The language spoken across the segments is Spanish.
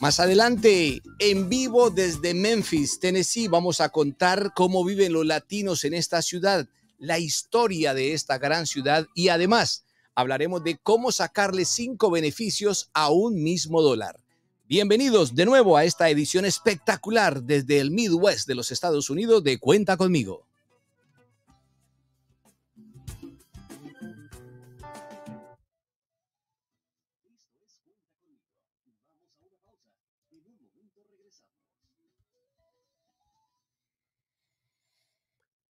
Más adelante, en vivo desde Memphis, Tennessee, vamos a contar cómo viven los latinos en esta ciudad, la historia de esta gran ciudad y además hablaremos de cómo sacarle cinco beneficios a un mismo dólar. Bienvenidos de nuevo a esta edición espectacular desde el Midwest de los Estados Unidos de Cuenta conmigo.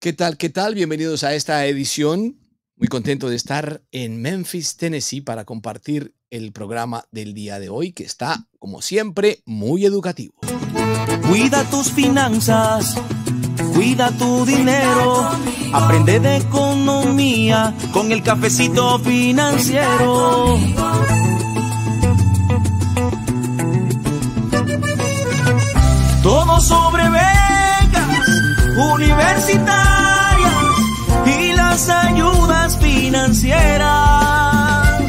¿Qué tal? ¿Qué tal? Bienvenidos a esta edición. Muy contento de estar en Memphis, Tennessee, para compartir el programa del día de hoy, que está, como siempre, muy educativo. Cuida tus finanzas, cuida tu dinero, aprende de economía con el cafecito financiero. financieras,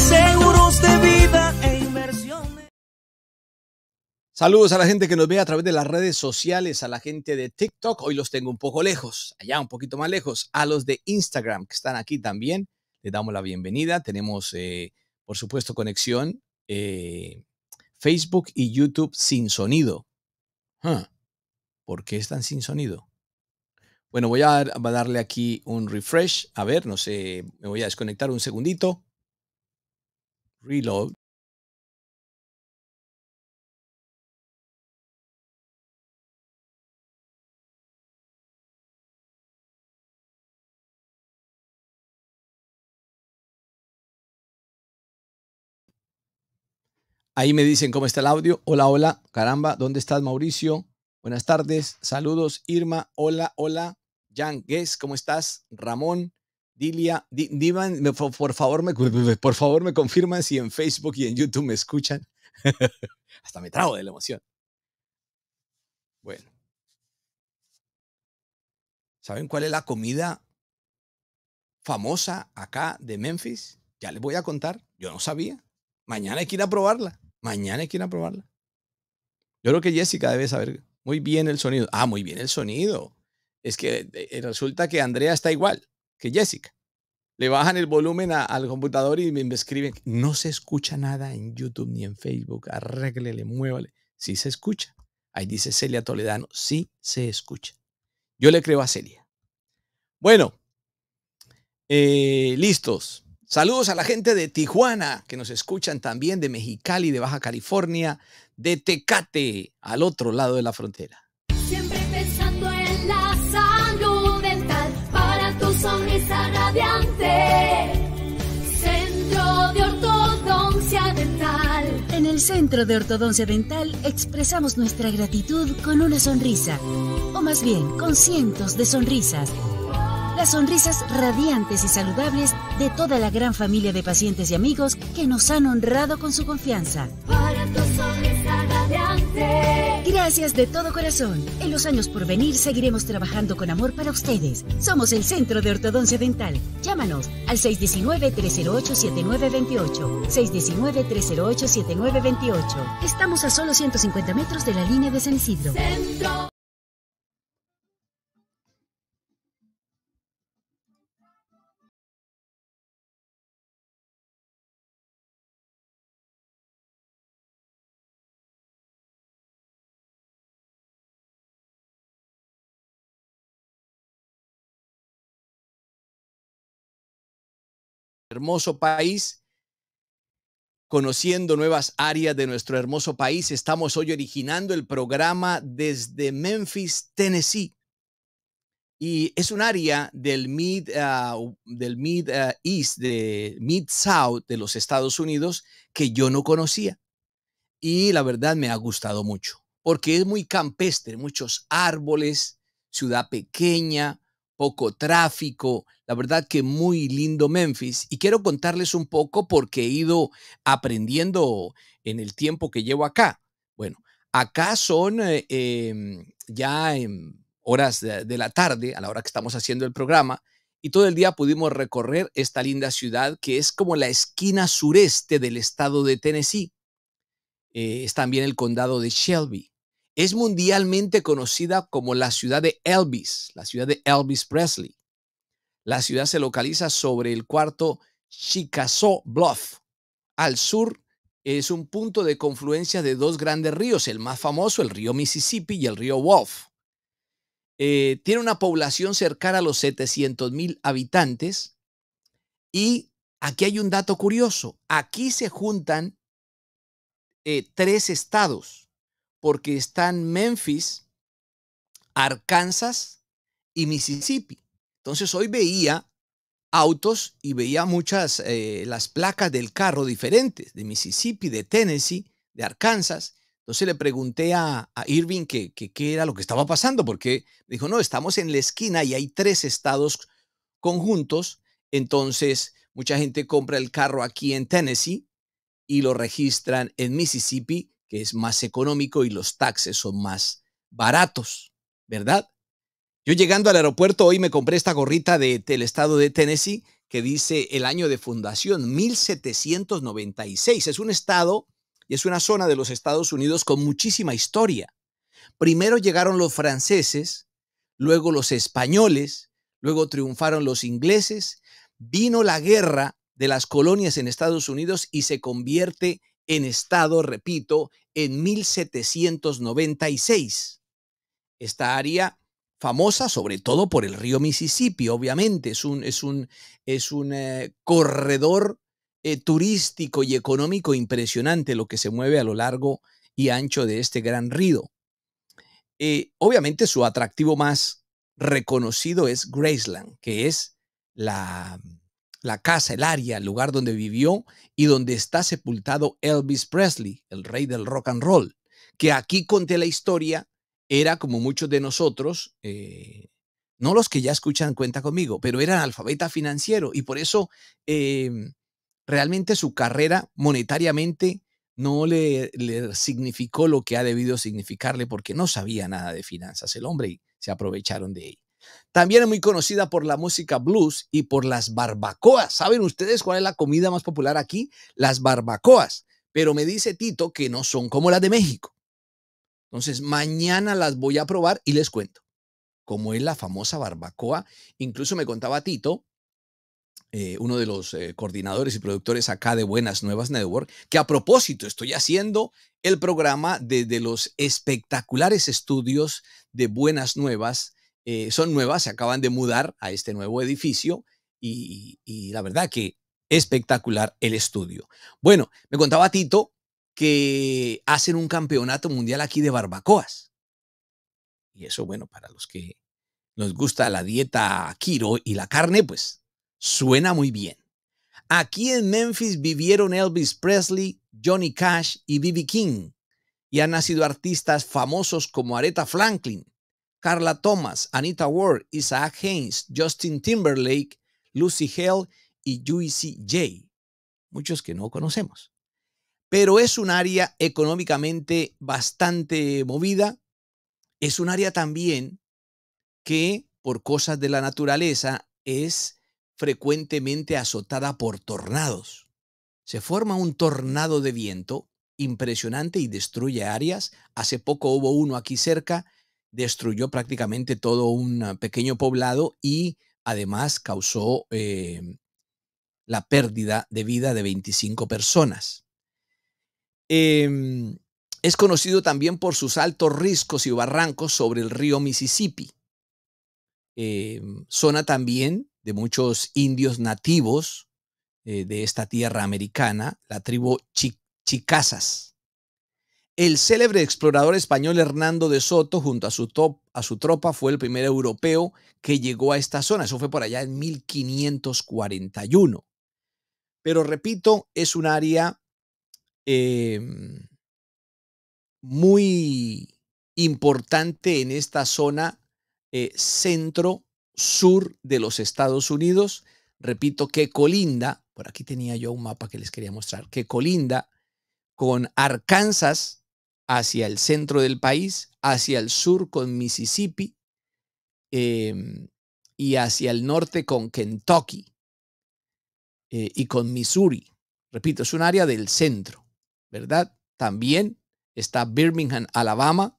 seguros de vida e inversiones. Saludos a la gente que nos ve a través de las redes sociales, a la gente de TikTok, hoy los tengo un poco lejos, allá un poquito más lejos, a los de Instagram que están aquí también, les damos la bienvenida, tenemos eh, por supuesto conexión. Eh, Facebook y YouTube sin sonido. ¿Por qué están sin sonido? Bueno, voy a, darle aquí un refresh. A ver, no sé, me voy a desconectar un segundito. Reload. Ahí me dicen cómo está el audio. Hola, hola. Caramba, ¿dónde estás, Mauricio? Buenas tardes. Saludos, Irma. Hola, hola. Jan Guess, ¿cómo estás? Ramón, Dilia, Divan, por, favor me, por favor me confirman si en Facebook y en YouTube me escuchan. Hasta me trago de la emoción. Bueno. ¿Saben cuál es la comida famosa acá de Memphis? Ya les voy a contar. Yo no sabía. Mañana hay que ir a probarla. Mañana hay que ir a probarla. Yo creo que Jessica debe saber muy bien el sonido. Ah, muy bien el sonido es que eh, eh, resulta que Andrea está igual que Jessica. Le bajan el volumen al computador y me, escriben, no se escucha nada en YouTube ni en Facebook, arréglele, muévale. Sí se escucha. Ahí dice Celia Toledano, sí se escucha. Yo le creo a Celia. Bueno, eh, listos. Saludos a la gente de Tijuana, que nos escuchan también, de Mexicali, de Baja California, de Tecate, al otro lado de la frontera. En el Centro de Ortodoncia Dental expresamos nuestra gratitud con una sonrisa, o más bien con cientos de sonrisas. Las sonrisas radiantes y saludables de toda la gran familia de pacientes y amigos que nos han honrado con su confianza. Gracias de todo corazón. En los años por venir seguiremos trabajando con amor para ustedes. Somos el Centro de Ortodoncia Dental. Llámanos al 619-308-7928. 619-308-7928. Estamos a solo 150 metros de la línea de San Isidro. hermoso país, conociendo nuevas áreas de nuestro hermoso país. Estamos hoy originando el programa desde Memphis, Tennessee. Y es un área del Mid, ah, del Mid ah, East, de Mid South de los Estados Unidos que yo no conocía. Y la verdad me ha gustado mucho, porque es muy campestre, muchos árboles, ciudad pequeña, poco tráfico, la verdad que muy lindo Memphis. Y quiero contarles un poco porque he ido aprendiendo en el tiempo que llevo acá. Bueno, acá son eh, em, ya en horas de, la tarde, a la hora que estamos haciendo el programa, y todo el día pudimos recorrer esta linda ciudad que es como la esquina sureste del estado de Tennessee. Eh, es también el condado de Shelby es mundialmente conocida como la ciudad de Elvis, la ciudad de Elvis Presley. La ciudad se localiza sobre el cuarto Chickasaw Bluff. Al sur es un punto de confluencia de dos grandes ríos, el más famoso, el río Mississippi y el río Wolf. Eh, tiene una población cercana a los 700.000 mil habitantes. Y aquí hay un dato curioso. Aquí se juntan eh, tres estados porque están Memphis, Arkansas y Mississippi. Entonces hoy veía autos y veía muchas, eh, las placas del carro diferentes, de Mississippi, de Tennessee, de Arkansas. Entonces le pregunté a, Irving qué que, qué era lo que estaba pasando, porque dijo, no, estamos en la esquina y hay tres estados conjuntos, entonces mucha gente compra el carro aquí en Tennessee y lo registran en Mississippi que es más económico y los taxes son más baratos, ¿verdad? Yo llegando al aeropuerto hoy me compré esta gorrita de, del estado de Tennessee que dice el año de fundación, 1796. Es un estado y es una zona de los Estados Unidos con muchísima historia. Primero llegaron los franceses, luego los españoles, luego triunfaron los ingleses, vino la guerra de las colonias en Estados Unidos y se convierte en estado, repito, en 1796. Esta área famosa sobre todo por el río Mississippi, obviamente, es un, es un, es un eh, corredor eh, turístico y económico impresionante lo que se mueve a lo largo y ancho de este gran río. Eh, obviamente su atractivo más reconocido es Graceland, que es la la casa, el área, el lugar donde vivió y donde está sepultado Elvis Presley, el rey del rock and roll, que aquí conté la historia, era como muchos de nosotros, eh, no los que ya escuchan cuenta conmigo, pero era analfabeta financiero y por eso em, realmente su carrera monetariamente no le, significó lo que ha debido significarle porque no sabía nada de finanzas el hombre y se aprovecharon de él. También es muy conocida por la música blues y por las barbacoas. ¿Saben ustedes cuál es la comida más popular aquí? Las barbacoas. Pero me dice Tito que no son como las de México. Entonces, mañana las voy a probar y les cuento Cómo es la famosa barbacoa. Incluso me contaba Tito, eh, uno de los eh, coordinadores y productores acá de Buenas Nuevas Network, que a propósito estoy haciendo el programa desde de los espectaculares estudios de Buenas Nuevas eh, son nuevas, se acaban de mudar a este nuevo edificio y, y la verdad que espectacular el estudio. Bueno, me contaba Tito que hacen un campeonato mundial aquí de barbacoas. Y eso, bueno, para los que nos gusta la dieta Kiro y la carne, pues suena muy bien. Aquí en Memphis vivieron Elvis Presley, Johnny Cash y B.B. King. Y han nacido artistas famosos como Aretha Franklin, Carla Thomas, Anita Ward, Isaac Haynes, Justin Timberlake, Lucy Hale y Juicy J. Muchos que no conocemos. Pero es un área económicamente bastante movida. Es un área también que, por cosas de la naturaleza, es frecuentemente azotada por tornados. Se forma un tornado de viento impresionante y destruye áreas. Hace poco hubo uno aquí cerca destruyó prácticamente todo un ah, pequeño poblado y además causó em, la pérdida de vida de 25 personas. Em, es conocido también por sus altos riscos y barrancos sobre el río Misisipi em, zona también de muchos indios nativos eh, de esta tierra americana, la tribu Chicasas. El célebre explorador español Hernando de Soto, junto a su, a su tropa, fue el primer europeo que llegó a esta zona. Eso fue por allá en 1541. Pero repito, es un área em, muy importante en esta zona eh, centro-sur de los Estados Unidos. Repito que colinda, por aquí tenía yo un mapa que les quería mostrar, que colinda con Arkansas, hacia el centro del país, hacia el sur con Mississippi em, y hacia el norte con Kentucky eh, y con Missouri. Repito, es un área del centro, ¿verdad? También está Birmingham, Alabama,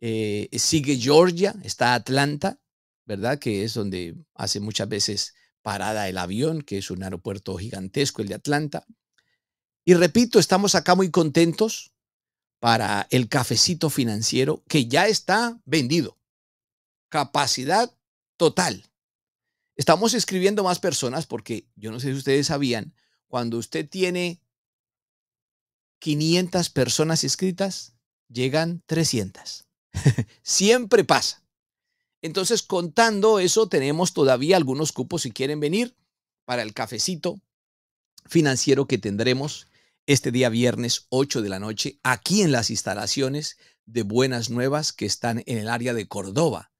eh, sigue Georgia, está Atlanta, ¿verdad? Que es donde hace muchas veces parada el avión, que es un aeropuerto gigantesco, el de Atlanta. Y repito, estamos acá muy contentos para el cafecito financiero que ya está vendido. Capacidad total. Estamos escribiendo más personas porque yo no sé si ustedes sabían, cuando usted tiene 500 personas escritas, llegan 300. Siempre pasa. Entonces, contando eso, tenemos todavía algunos cupos si quieren venir para el cafecito financiero que tendremos este día viernes 8 de la noche aquí en las instalaciones de Buenas Nuevas que están en el área de Córdoba,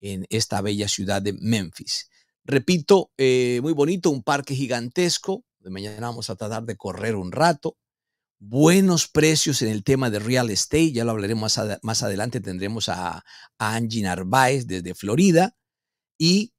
en esta bella ciudad de Memphis. Repito, eh, muy bonito, un parque gigantesco. De mañana vamos a tratar de correr un rato. Buenos precios en el tema de real estate. Ya lo hablaremos más, adelante. Tendremos a, a Angie Narváez desde Florida. Y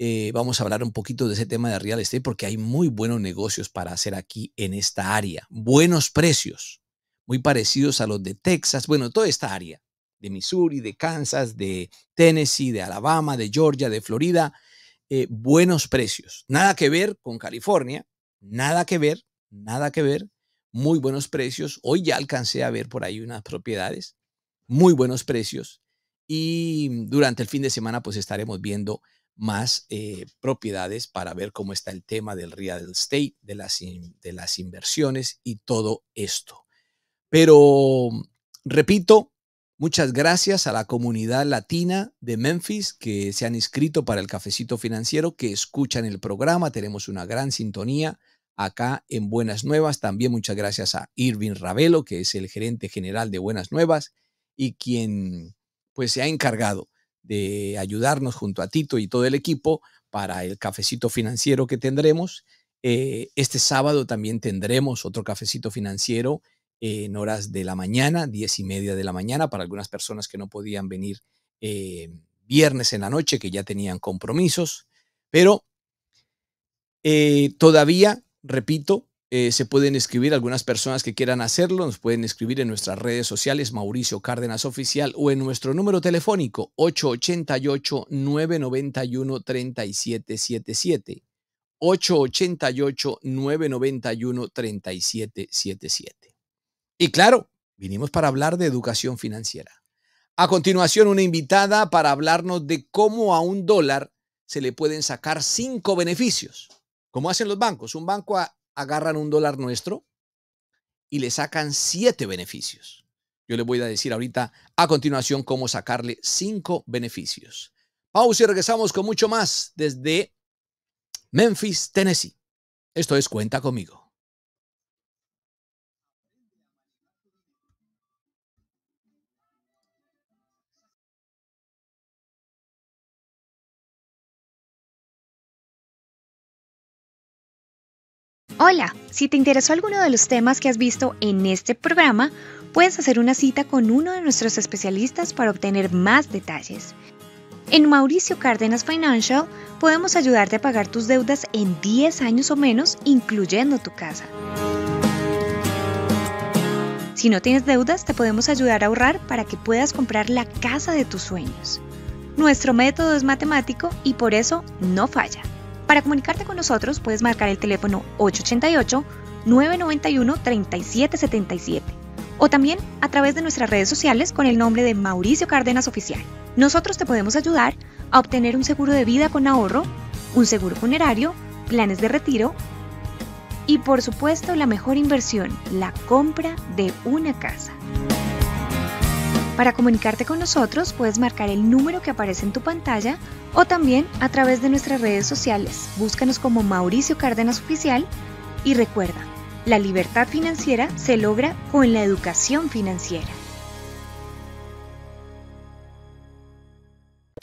eh, vamos a hablar un poquito de ese tema de real estate porque hay muy buenos negocios para hacer aquí en esta área. Buenos precios, muy parecidos a los de Texas, bueno, toda esta área, de Missouri, de Kansas, de Tennessee, de Alabama, de Georgia, de Florida. Eh, buenos precios. Nada que ver con California, nada que ver, nada que ver. Muy buenos precios. Hoy ya alcancé a ver por ahí unas propiedades. Muy buenos precios. Y durante el fin de semana pues estaremos viendo más eh, propiedades para ver cómo está el tema del real estate, de las, de las inversiones y todo esto. Pero, repito, muchas gracias a la comunidad latina de Memphis que se han inscrito para el cafecito financiero, que escuchan el programa, tenemos una gran sintonía acá en Buenas Nuevas. También muchas gracias a Irving Ravelo, que es el gerente general de Buenas Nuevas y quien pues se ha encargado de ayudarnos junto a Tito y todo el equipo para el cafecito financiero que tendremos. Eh, este sábado también tendremos otro cafecito financiero en horas de la mañana, diez y media de la mañana, para algunas personas que no podían venir eh, viernes en la noche, que ya tenían compromisos. Pero eh, todavía, repito, eh, se pueden escribir algunas personas que quieran hacerlo, nos pueden escribir en nuestras redes sociales, Mauricio Cárdenas Oficial, o en nuestro número telefónico 888-991-3777. 888-991-3777. Y claro, vinimos para hablar de educación financiera. A continuación, una invitada para hablarnos de cómo a un dólar se le pueden sacar cinco beneficios. Como hacen los bancos, un banco a agarran un dólar nuestro y le sacan siete beneficios. Yo les voy a decir ahorita a continuación cómo sacarle cinco beneficios. Pausa y regresamos con mucho más desde Memphis, Tennessee. Esto es Cuenta conmigo. Hola, si te interesó alguno de los temas que has visto en este programa, puedes hacer una cita con uno de nuestros especialistas para obtener más detalles. En Mauricio Cárdenas Financial podemos ayudarte a pagar tus deudas en 10 años o menos, incluyendo tu casa. Si no tienes deudas, te podemos ayudar a ahorrar para que puedas comprar la casa de tus sueños. Nuestro método es matemático y por eso no falla. Para comunicarte con nosotros puedes marcar el teléfono 888-991-3777 o también a través de nuestras redes sociales con el nombre de Mauricio Cárdenas Oficial. Nosotros te podemos ayudar a obtener un seguro de vida con ahorro, un seguro funerario, planes de retiro y por supuesto la mejor inversión, la compra de una casa. Para comunicarte con nosotros puedes marcar el número que aparece en tu pantalla o también a través de nuestras redes sociales. Búscanos como Mauricio Cárdenas Oficial y recuerda, la libertad financiera se logra con la educación financiera.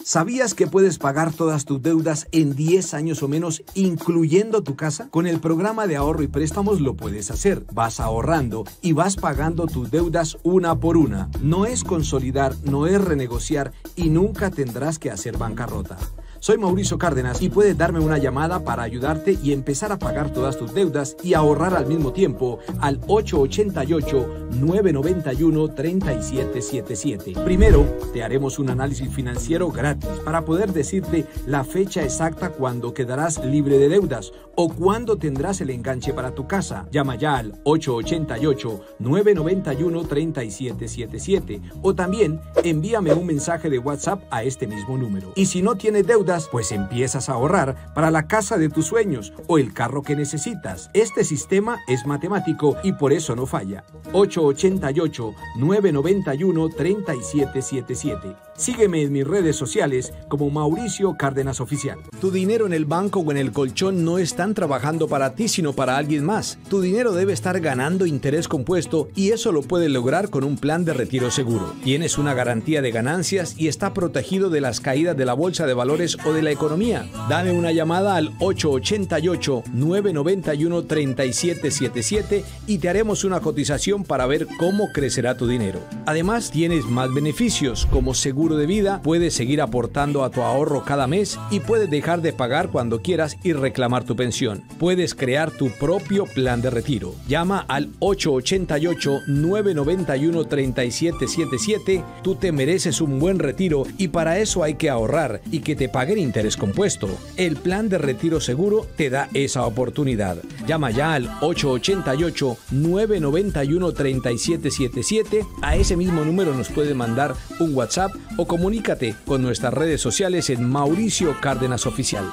¿Sabías que puedes pagar todas tus deudas en 10 años o menos, incluyendo tu casa? Con el programa de ahorro y préstamos lo puedes hacer. Vas ahorrando y vas pagando tus deudas una por una. No es consolidar, no es renegociar y nunca tendrás que hacer bancarrota. Soy Mauricio Cárdenas y puedes darme una llamada para ayudarte y empezar a pagar todas tus deudas y ahorrar al mismo tiempo al 888-991-3777. Primero, te haremos un análisis financiero gratis para poder decirte la fecha exacta cuando quedarás libre de deudas o cuándo tendrás el enganche para tu casa. Llama ya al 888-991-3777 o también envíame un mensaje de WhatsApp a este mismo número. Y si no tienes deudas, pues empiezas a ahorrar para la casa de tus sueños o el carro que necesitas. Este sistema es matemático y por eso no falla. 888-991-3777 Sígueme en mis redes sociales como Mauricio Cárdenas Oficial. Tu dinero en el banco o en el colchón no están trabajando para ti, sino para alguien más. Tu dinero debe estar ganando interés compuesto y eso lo puedes lograr con un plan de retiro seguro. Tienes una garantía de ganancias y está protegido de las caídas de la bolsa de valores o de la economía. Dame una llamada al 888-991-3777 y te haremos una cotización para ver cómo crecerá tu dinero. Además, tienes más beneficios como seguro de vida, puedes seguir aportando a tu ahorro cada mes y puedes dejar de pagar cuando quieras y reclamar tu pensión. Puedes crear tu propio plan de retiro. Llama al 888-991-3777. Tú te mereces un buen retiro y para eso hay que ahorrar y que te paguen interés compuesto. El plan de retiro seguro te da esa oportunidad. Llama ya al 888-991-3777. A ese mismo número nos puede mandar un WhatsApp o comunícate con nuestras redes sociales en Mauricio Cárdenas Oficial.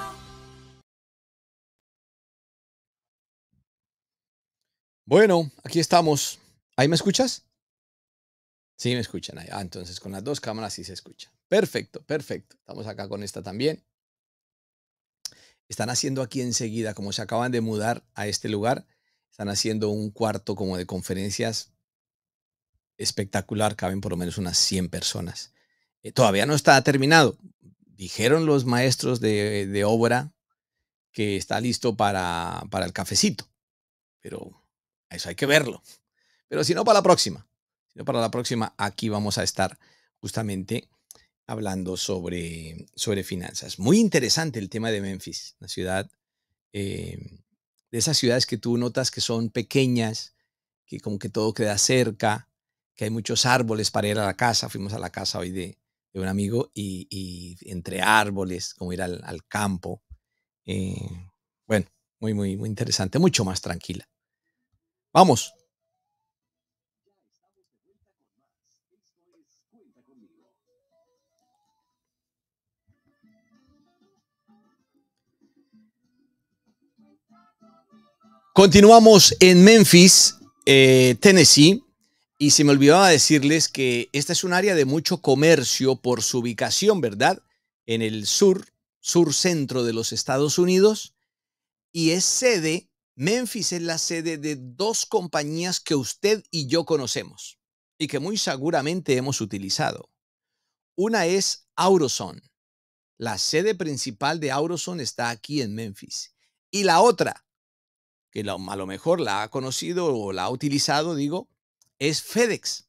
Bueno, aquí estamos. ¿Ahí me escuchas? Sí, me escuchan. Ah, entonces con las dos cámaras sí se escucha. Perfecto, perfecto. Estamos acá con esta también. Están haciendo aquí enseguida, como se acaban de mudar a este lugar, están haciendo un cuarto como de conferencias espectacular. Caben por lo menos unas 100 personas. Eh, todavía no está terminado. Dijeron los maestros de, obra que está listo para, el cafecito, pero eso hay que verlo. Pero si no, para la próxima. Si no, para la próxima, aquí vamos a estar justamente hablando sobre, sobre finanzas. Muy interesante el tema de Memphis, la ciudad, eh, de esas ciudades que tú notas que son pequeñas, que como que todo queda cerca, que hay muchos árboles para ir a la casa. Fuimos a la casa hoy de, de un amigo y, entre árboles, como ir al, campo. Eh, bueno, muy, muy, muy interesante, mucho más tranquila. Vamos. Continuamos en Memphis, eh, Tennessee. Y se me olvidaba decirles que esta es un área de mucho comercio por su ubicación, ¿verdad? En el sur, sur centro de los Estados Unidos. Y es sede, Memphis es la sede de dos compañías que usted y yo conocemos y que muy seguramente hemos utilizado. Una es Auroson. La sede principal de Auroson está aquí en Memphis. Y la otra, que a lo mejor la ha conocido o la ha utilizado, digo, es FedEx.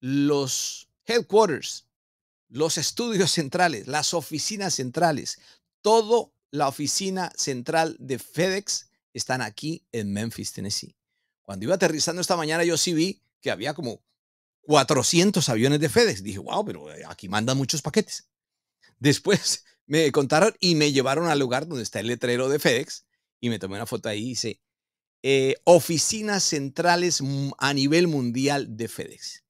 Los headquarters, los estudios centrales, las oficinas centrales, toda la oficina central de FedEx están aquí en Memphis, Tennessee. Cuando iba aterrizando esta mañana, yo sí vi que había como 400 aviones de FedEx. Dije, wow, pero eh, aquí mandan muchos paquetes. Después me contaron y me llevaron al lugar donde está el letrero de FedEx y me tomé una foto ahí y hice eh, oficinas centrales a nivel mundial de FedEx.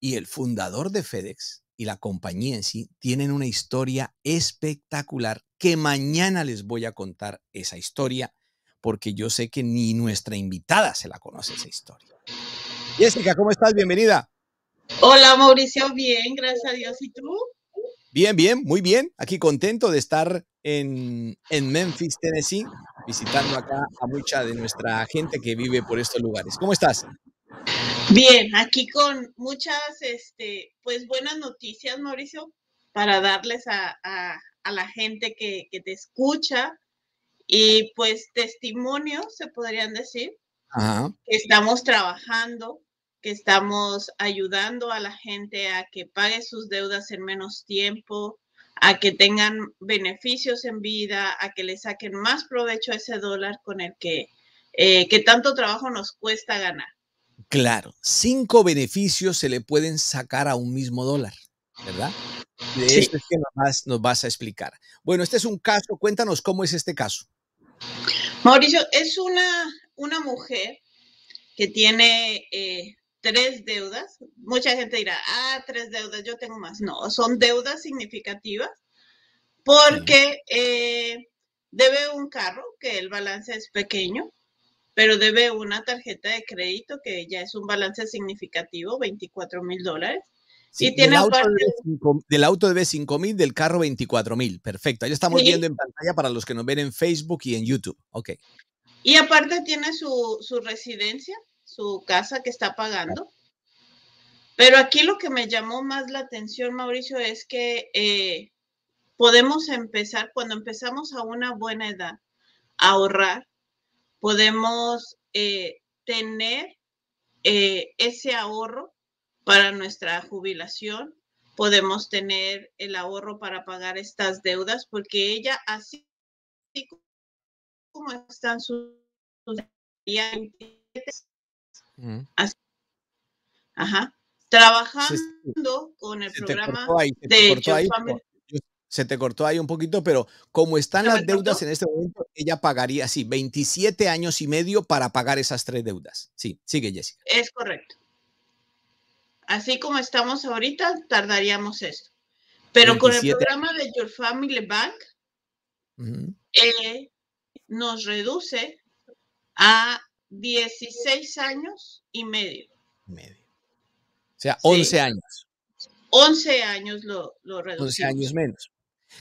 Y el fundador de FedEx y la compañía en sí tienen una historia espectacular que mañana les voy a contar esa historia porque yo sé que ni nuestra invitada se la conoce esa historia. Jessica, ¿cómo estás? Bienvenida. Hola Mauricio, bien, gracias a Dios. ¿Y tú? Bien, bien, muy bien. Aquí contento de estar en, Memphis, Tennessee, visitando acá a mucha de nuestra gente que vive por estos lugares. ¿Cómo estás? Bien, aquí con muchas, este, pues buenas noticias, Mauricio, para darles a, la gente que, te escucha y pues testimonios, se podrían decir. que Estamos trabajando que estamos ayudando a la gente a que pague sus deudas en menos tiempo, a que tengan beneficios en vida, a que le saquen más provecho a ese dólar con el que, eh, que tanto trabajo nos cuesta ganar. Claro, cinco beneficios se le pueden sacar a un mismo dólar, ¿verdad? De eso es que nos vas, nos vas a explicar. Bueno, este es un caso, cuéntanos cómo es este caso. Mauricio, es una, una mujer que tiene eh, tres deudas. Mucha gente dirá, ah, tres deudas, yo tengo más. No, son deudas significativas porque eh, debe un carro, que el balance es pequeño, pero debe una tarjeta de crédito, que ya es un balance significativo, 24 mil dólares. Sí, tiene del, auto debe 5, mil, del carro 24 mil. Perfecto. ya estamos viendo en pantalla para los que nos ven en Facebook y en YouTube. Ok. Y aparte tiene su, su residencia, su casa que está pagando. Pero aquí lo que me llamó más la atención, Mauricio, es que eh, podemos empezar, cuando empezamos a una buena edad, a ahorrar, podemos eh, tener eh, ese ahorro para nuestra jubilación, podemos tener el ahorro para pagar estas deudas, porque ella así como están sus Ajá. Trabajando con el programa de se te cortó ahí un poquito, pero como están las deudas en este momento, ella pagaría, sí, 27 años y medio para pagar esas tres deudas. Sí, sigue Jessica. Es correcto. Así como estamos ahorita, tardaríamos esto. Pero con el programa de Your Family Bank, eh, nos reduce a 16 años y medio. Medio. O sea, 11 años. 11 años lo, lo reducimos. 11 años menos.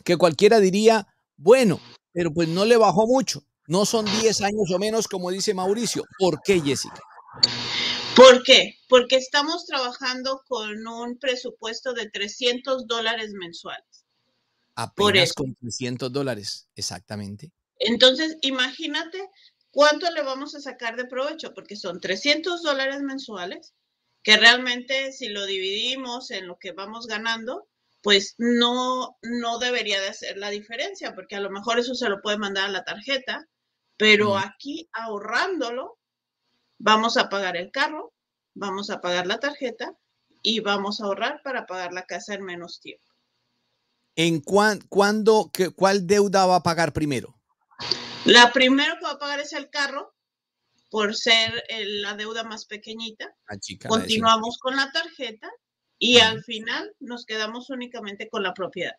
Que cualquiera diría, bueno, pero pues no le bajó mucho. No son 10 años o menos, como dice Mauricio. ¿Por qué, Jessica? ¿Por qué? Porque estamos trabajando con un presupuesto de 300 dólares mensuales. Apenas con 300 dólares, exactamente. Entonces, imagínate ¿Cuánto le vamos a sacar de provecho? Porque son 300 dólares mensuales, que realmente si lo dividimos en lo que vamos ganando, pues no, no debería de hacer la diferencia, porque a lo mejor eso se lo puede mandar a la tarjeta, pero aquí ahorrándolo, vamos a pagar el carro, vamos a pagar la tarjeta y vamos a ahorrar para pagar la casa en menos tiempo. ¿En cuándo, qué, cuál deuda va a pagar primero? La primero pagar es el carro por ser eh, la deuda más pequeñita. Ah, Continuamos con la tarjeta y al final nos quedamos únicamente con la propiedad.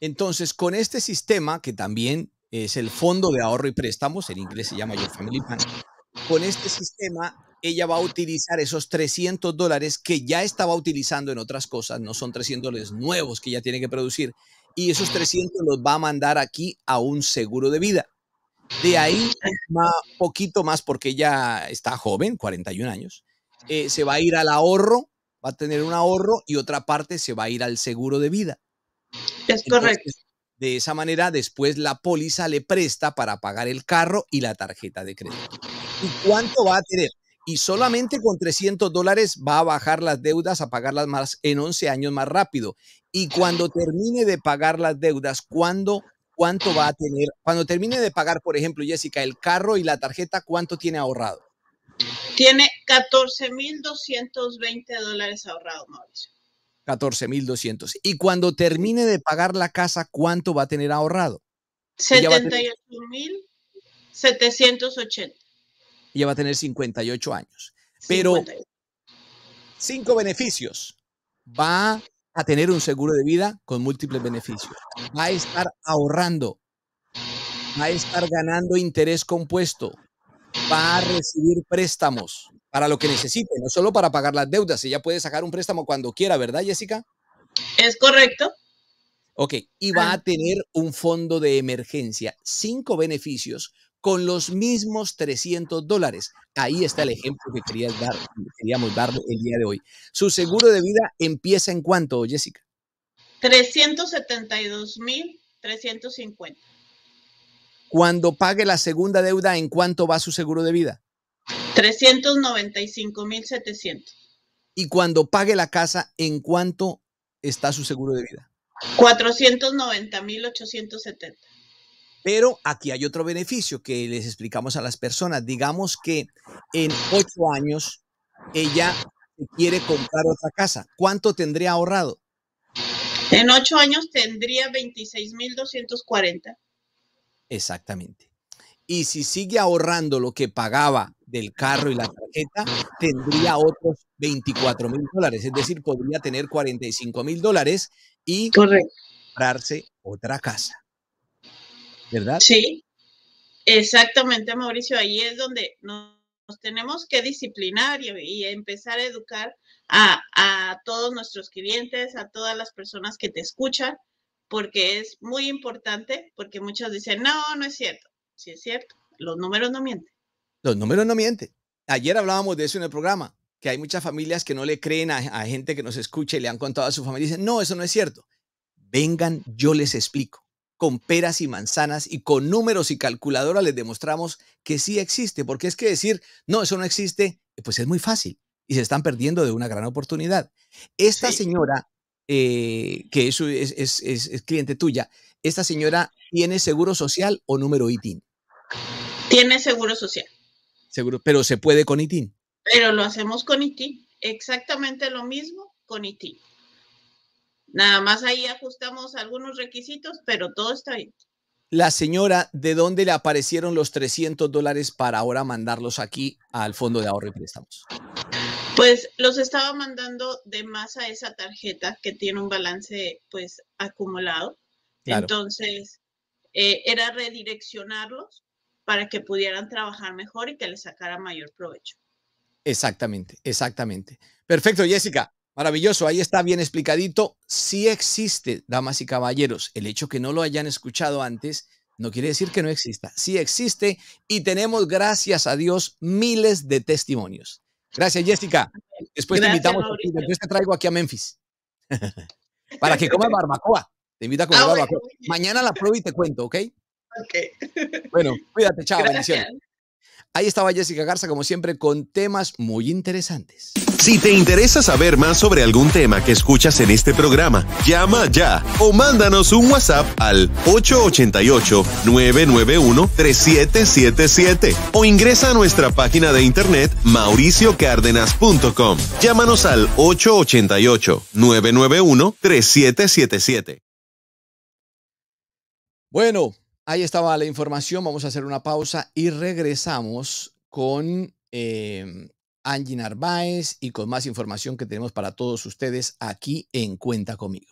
Entonces, con este sistema que también es el Fondo de Ahorro y Préstamos, en inglés se llama Your Family Plan, con este sistema ella va a utilizar esos 300 dólares que ya estaba utilizando en otras cosas, no son 300 dólares nuevos que ya tiene que producir, y esos 300 los va a mandar aquí a un seguro de vida. De ahí, más, poquito más, porque ella está joven, 41 años, eh, se va a ir al ahorro, va a tener un ahorro y otra parte se va a ir al seguro de vida. Es correcto. De esa manera, después la póliza le presta para pagar el carro y la tarjeta de crédito. ¿Y cuánto va a tener? Y solamente con 300 dólares va a bajar las deudas, a pagarlas más en 11 años más rápido. Y cuando termine de pagar las deudas, ¿cuándo cuánto va a tener, cuando termine de pagar, por ejemplo, Jessica, el carro y la tarjeta, ¿cuánto tiene ahorrado? Tiene 14.220 dólares ahorrado, Mauricio. 14.200. Y cuando termine de pagar la casa, ¿cuánto va a tener ahorrado? 78.780. Y va a tener 58 años. Pero cinco beneficios. Va a tener un seguro de vida con múltiples beneficios. Va a estar ahorrando, va a estar ganando interés compuesto, va a recibir préstamos para lo que necesite, no solo para pagar las deudas. Ella puede sacar un préstamo cuando quiera, ¿verdad, Jessica? Es correcto. Ok, y va ah. a tener un fondo de emergencia, cinco beneficios con los mismos 300 dólares. Ahí está el ejemplo que quería dar, queríamos darle el día de hoy. Su seguro de vida empieza en cuánto, Jessica? 372.350. Cuando pague la segunda deuda, ¿en cuánto va su seguro de vida? 395.700. Y cuando pague la casa, ¿en cuánto está su seguro de vida? 490.870. Pero aquí hay otro beneficio que les explicamos a las personas. Digamos que en ocho años ella quiere comprar otra casa. ¿Cuánto tendría ahorrado? En ocho años tendría 26.240. Exactamente. Y si sigue ahorrando lo que pagaba del carro y la tarjeta, tendría otros 24 mil dólares. Es decir, podría tener 45 mil dólares y comprarse otra casa. ¿verdad? Sí, exactamente, Mauricio. Ahí es donde nos, tenemos que disciplinar y, empezar a educar a, todos nuestros clientes, a todas las personas que te escuchan, porque es muy importante, porque muchos dicen, no, no es cierto. Sí es cierto, los números no mienten. Los números no mienten. Ayer hablábamos de eso en el programa, que hay muchas familias que no le creen a, a gente que nos escucha y le han contado a su familia y dicen, no, eso no es cierto. Vengan, yo les explico con peras y manzanas y con números y calculadora les demostramos que sí existe, porque es que decir, no, eso no existe, pues es muy fácil y se están perdiendo de una gran oportunidad. Esta señora, eh, que es es, cliente tuya, esta señora tiene seguro social o número ITIN. Tiene seguro social. Seguro, pero se puede con ITIN. Pero lo hacemos con ITIN, exactamente lo mismo con ITIN. Nada más ahí ajustamos algunos requisitos, pero todo está bien. La señora, ¿de dónde le aparecieron los 300 dólares para ahora mandarlos aquí al fondo de ahorro y préstamos? Pues los estaba mandando de más a esa tarjeta que tiene un balance pues acumulado. Entonces, eh, era redireccionarlos para que pudieran trabajar mejor y que les sacara mayor provecho. Exactamente, exactamente. Perfecto, Jessica. Maravilloso, ahí está bien explicadito. Sí existe, damas y caballeros. El hecho que no lo hayan escuchado antes no quiere decir que no exista. Sí existe y tenemos, gracias a Dios, miles de testimonios. Gracias, Jessica. Después te invitamos. Después te traigo aquí a Memphis para que coma barbacoa. Te invito a comer ah, barbacoa. Mañana la pruebo y te cuento, ¿ok? Ok. Bueno, cuídate, chao, bendiciones. Ahí estaba Jessica Garza, como siempre, con temas muy interesantes. Si te interesa saber más sobre algún tema que escuchas en este programa, llama ya o mándanos un WhatsApp al 888-991-3777 o ingresa a nuestra página de internet mauriciocárdenas.com. Llámanos al 888-991-3777. Bueno, ahí estaba la información. Vamos a hacer una pausa y regresamos con eh, Angie Narváez y con más información que tenemos para todos ustedes aquí en Cuenta conmigo.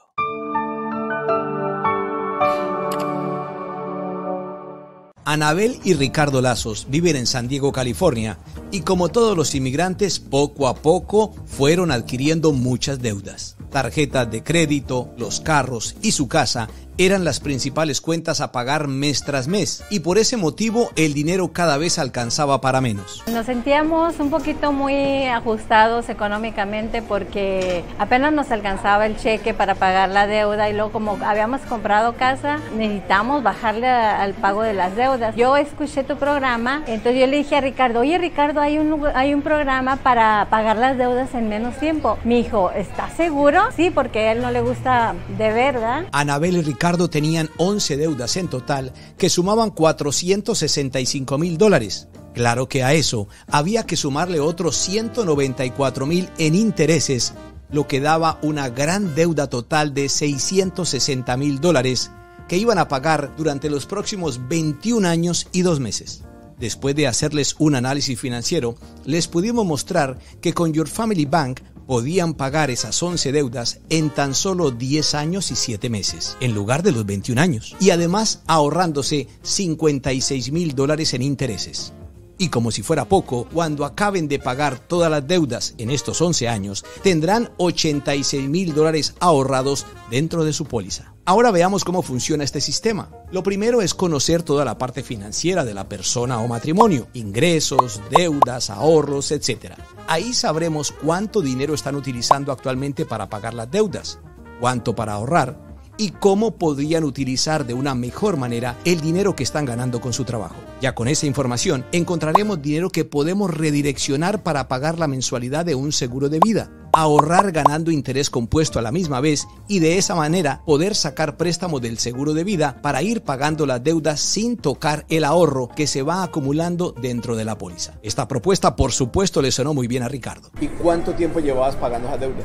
Anabel y Ricardo Lazos viven en San Diego, California, y como todos los inmigrantes, poco a poco fueron adquiriendo muchas deudas. Tarjetas de crédito, los carros y su casa eran las principales cuentas a pagar mes tras mes y por ese motivo el dinero cada vez alcanzaba para menos. Nos sentíamos un poquito muy ajustados económicamente porque apenas nos alcanzaba el cheque para pagar la deuda y luego como habíamos comprado casa necesitamos bajarle al pago de las deudas. Yo escuché tu programa, entonces yo le dije a Ricardo, oye Ricardo, hay un, hay un programa para pagar las deudas en menos tiempo. Mi hijo, ¿estás seguro? Sí, porque a él no le gusta de verdad. Anabel y Ricardo Ricardo tenían 11 deudas en total que sumaban 465 mil dólares. Claro que a eso había que sumarle otros 194 mil en intereses, lo que daba una gran deuda total de 660 mil dólares que iban a pagar durante los próximos 21 años y dos meses. Después de hacerles un análisis financiero, les pudimos mostrar que con Your Family Bank podían pagar esas 11 deudas en tan solo 10 años y 7 meses, en lugar de los 21 años, y además ahorrándose 56 mil dólares en intereses. Y como si fuera poco, cuando acaben de pagar todas las deudas en estos 11 años, tendrán 86 mil dólares ahorrados dentro de su póliza. Ahora veamos cómo funciona este sistema. Lo primero es conocer toda la parte financiera de la persona o matrimonio, ingresos, deudas, ahorros, etc. Ahí sabremos cuánto dinero están utilizando actualmente para pagar las deudas, cuánto para ahorrar y cómo podrían utilizar de una mejor manera el dinero que están ganando con su trabajo. Ya con esa información encontraremos dinero que podemos redireccionar para pagar la mensualidad de un seguro de vida, ahorrar ganando interés compuesto a la misma vez y de esa manera poder sacar préstamo del seguro de vida para ir pagando las deudas sin tocar el ahorro que se va acumulando dentro de la póliza. Esta propuesta por supuesto le sonó muy bien a Ricardo. ¿Y cuánto tiempo llevabas pagando las deudas?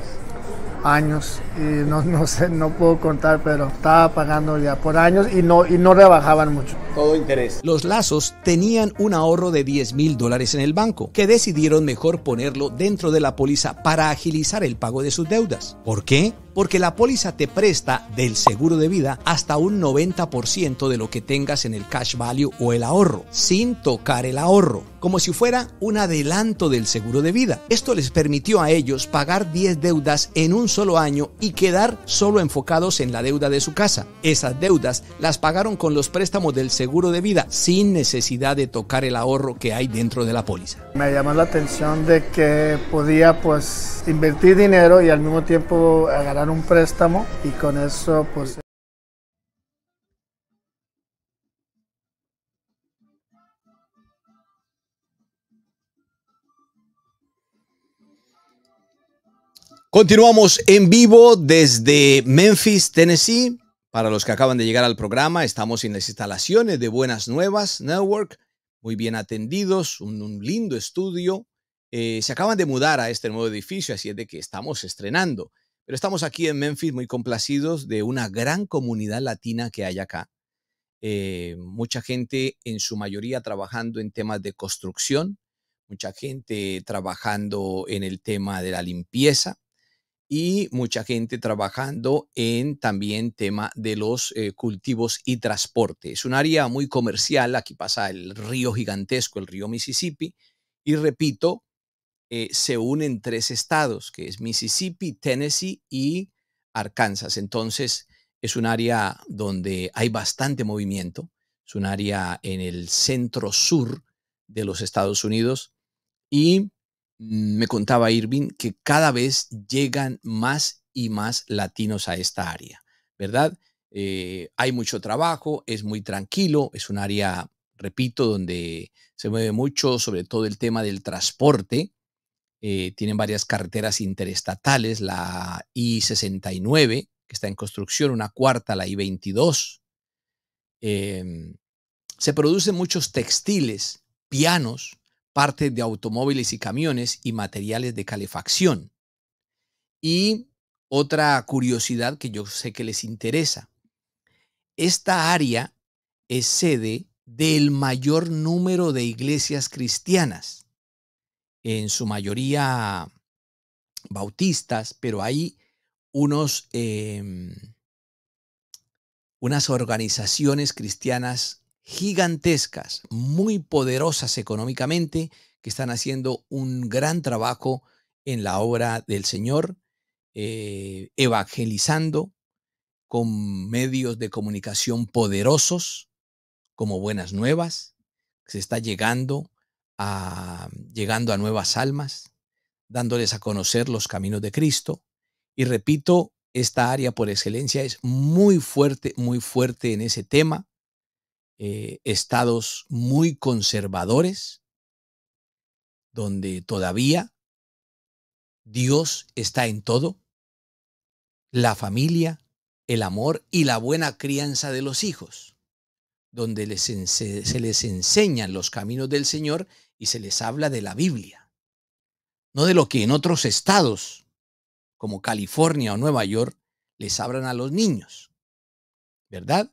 años y no, no sé, no puedo contar, pero estaba pagando ya por años y no, y no rebajaban mucho. Todo interés. Los lazos tenían un ahorro de 10 mil dólares en el banco, que decidieron mejor ponerlo dentro de la póliza para agilizar el pago de sus deudas. ¿Por qué? porque la póliza te presta del seguro de vida hasta un 90% de lo que tengas en el cash value o el ahorro, sin tocar el ahorro, como si fuera un adelanto del seguro de vida. Esto les permitió a ellos pagar 10 deudas en un solo año y quedar solo enfocados en la deuda de su casa. Esas deudas las pagaron con los préstamos del seguro de vida, sin necesidad de tocar el ahorro que hay dentro de la póliza. Me llamó la atención de que podía pues invertir dinero y al mismo tiempo agarrar un préstamo y con eso pues... Continuamos en vivo desde Memphis, Tennessee. Para los que acaban de llegar al programa, estamos en las instalaciones de Buenas Nuevas Network, muy bien atendidos, un, lindo estudio. Eh, se acaban de mudar a este nuevo edificio, así es de que estamos estrenando. Pero estamos aquí en Memphis muy complacidos de una gran comunidad latina que hay acá. Eh, mucha gente, en su mayoría, trabajando en temas de construcción, mucha gente trabajando en el tema de la limpieza y mucha gente trabajando en también tema de los eh, cultivos y transporte. Es un área muy comercial, aquí pasa el río gigantesco, el río Mississippi, y repito, eh, se unen tres estados, que es Mississippi, Tennessee y Arkansas. Entonces, es un área donde hay bastante movimiento, es un área en el centro sur de los Estados Unidos y mm, me contaba Irving que cada vez llegan más y más latinos a esta área, ¿verdad? Eh, hay mucho trabajo, es muy tranquilo, es un área, repito, donde se mueve mucho sobre todo el tema del transporte, eh, tienen varias carreteras interestatales, la I-69, que está en construcción, una cuarta, la I-22. Em, se producen muchos textiles, pianos, partes de automóviles y camiones y materiales de calefacción. Y otra curiosidad que yo sé que les interesa. Esta área es sede del mayor número de iglesias cristianas en su mayoría bautistas, pero hay unos, em, unas organizaciones cristianas gigantescas, muy poderosas económicamente, que están haciendo un gran trabajo en la obra del Señor, eh, evangelizando con medios de comunicación poderosos, como Buenas Nuevas, se está llegando llegando a nuevas almas, dándoles a conocer los caminos de Cristo. Y repito, esta área por excelencia es muy fuerte, muy fuerte en ese tema. Eh, estados muy conservadores, donde todavía Dios está en todo, la familia, el amor y la buena crianza de los hijos, donde les se les enseñan los caminos del Señor y se les habla de la Biblia, no de lo que en otros estados, como California o Nueva York, les hablan a los niños, ¿verdad?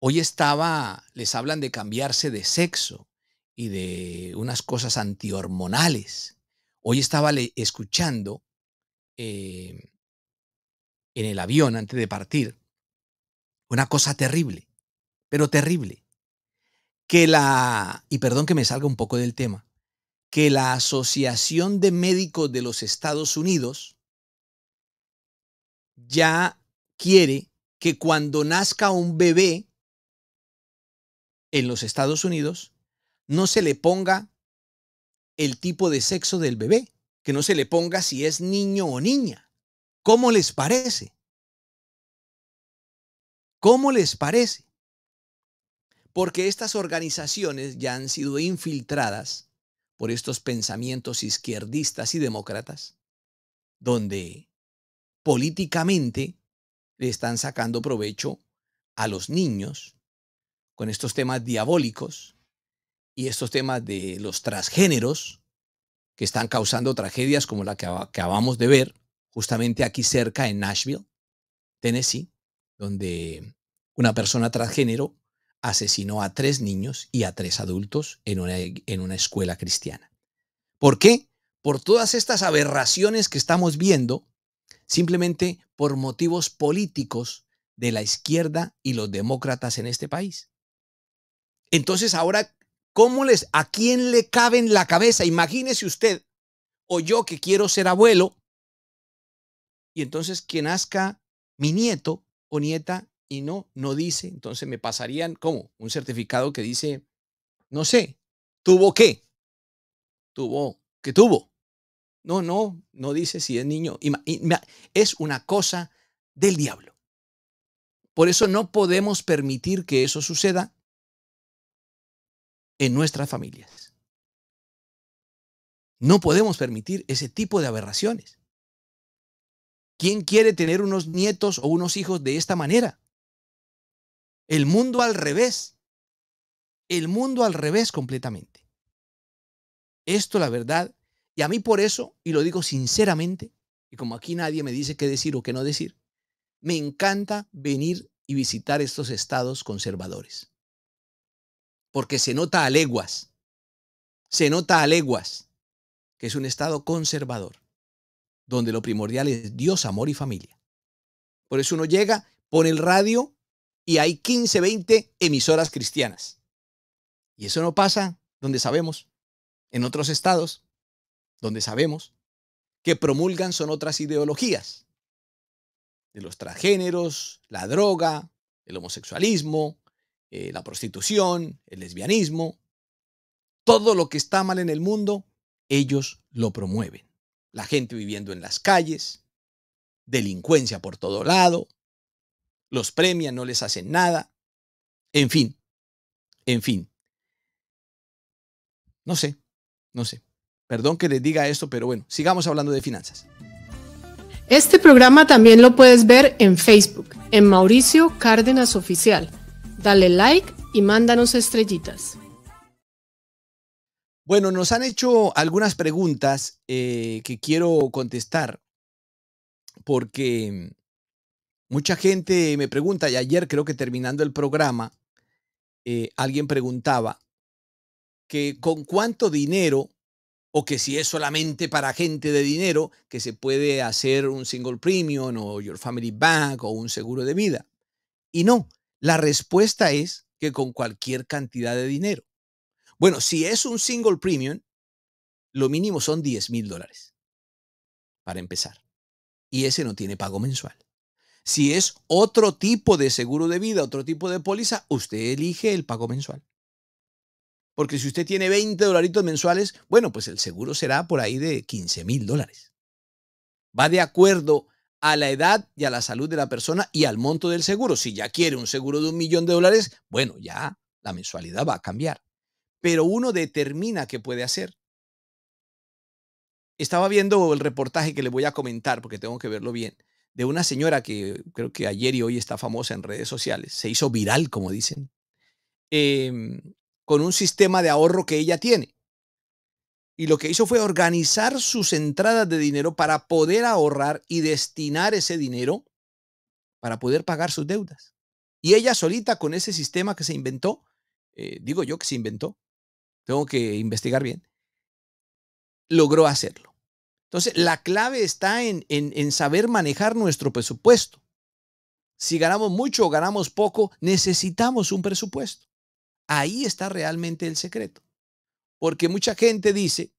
Hoy estaba, les hablan de cambiarse de sexo y de unas cosas antihormonales. Hoy estaba escuchando em, en el avión antes de partir una cosa terrible, pero terrible que la, y perdón que me salga un poco del tema, que la Asociación de Médicos de los Estados Unidos ya quiere que cuando nazca un bebé en los Estados Unidos, no se le ponga el tipo de sexo del bebé, que no se le ponga si es niño o niña. ¿Cómo les parece? ¿Cómo les parece? porque estas organizaciones ya han sido infiltradas por estos pensamientos izquierdistas y demócratas, donde políticamente le están sacando provecho a los niños con estos temas diabólicos y estos temas de los transgéneros que están causando tragedias como la que acabamos de ver justamente aquí cerca en Nashville, Tennessee, donde una persona transgénero asesinó a tres niños y a tres adultos en una, escuela cristiana. ¿Por qué? Por todas estas aberraciones que estamos viendo, simplemente por motivos políticos de la izquierda y los demócratas en este país. Entonces ahora, ¿cómo les, a quién le cabe en la cabeza? Imagínese usted, o yo que quiero ser abuelo, y entonces que nazca mi nieto o nieta y no, no dice, entonces me pasarían, ¿cómo? Un certificado que dice, no sé, tuvo qué, tuvo, que tuvo. No, no, no dice si es niño. Es una cosa del diablo. Por eso no podemos permitir que eso suceda en nuestras familias. No podemos permitir ese tipo de aberraciones. ¿Quién quiere tener unos nietos o unos hijos de esta manera? El mundo al revés. El mundo al revés completamente. Esto la verdad, y a mí por eso, y lo digo sinceramente, y como aquí nadie me dice qué decir o qué no decir, me encanta venir y visitar estos estados conservadores. Porque se nota a leguas, se nota a leguas que es un estado conservador, donde lo primordial es Dios, amor y familia. Por eso uno llega, pone el radio y hay 15, 20 emisoras cristianas. Y eso no pasa donde sabemos, en otros estados, donde sabemos que promulgan son otras ideologías, de los transgéneros, la droga, el homosexualismo, eh, la prostitución, el lesbianismo, todo lo que está mal en el mundo, ellos lo promueven. La gente viviendo en las calles, delincuencia por todo lado, los premian, no les hacen nada. En fin, en fin. No sé, no sé. Perdón que les diga esto, pero bueno, sigamos hablando de finanzas. Este programa también lo puedes ver en Facebook, en Mauricio Cárdenas Oficial. Dale like y mándanos estrellitas. Bueno, nos han hecho algunas preguntas eh, que quiero contestar porque Mucha gente me pregunta, y ayer creo que terminando el programa, eh, alguien preguntaba que con cuánto dinero, o que si es solamente para gente de dinero, que se puede hacer un single premium o your family bank o un seguro de vida. Y no, la respuesta es que con cualquier cantidad de dinero. Bueno, si es un single premium, lo mínimo son 10 mil dólares para empezar. Y ese no tiene pago mensual. Si es otro tipo de seguro de vida, otro tipo de póliza, usted elige el pago mensual. Porque si usted tiene 20 dolaritos mensuales, bueno, pues el seguro será por ahí de 15 mil dólares. Va de acuerdo a la edad y a la salud de la persona y al monto del seguro. Si ya quiere un seguro de un millón de dólares, bueno, ya la mensualidad va a cambiar. Pero uno determina qué puede hacer. Estaba viendo el reportaje que le voy a comentar porque tengo que verlo bien de una señora que creo que ayer y hoy está famosa en redes sociales, se hizo viral, como dicen, em, con un sistema de ahorro que ella tiene. Y lo que hizo fue organizar sus entradas de dinero para poder ahorrar y destinar ese dinero para poder pagar sus deudas. Y ella solita con ese sistema que se inventó, eh, digo yo que se inventó, tengo que investigar bien, logró hacerlo. Entonces, la clave está en, en, saber manejar nuestro presupuesto. Si ganamos mucho o ganamos poco, necesitamos un presupuesto. Ahí está realmente el secreto. Porque mucha gente dice,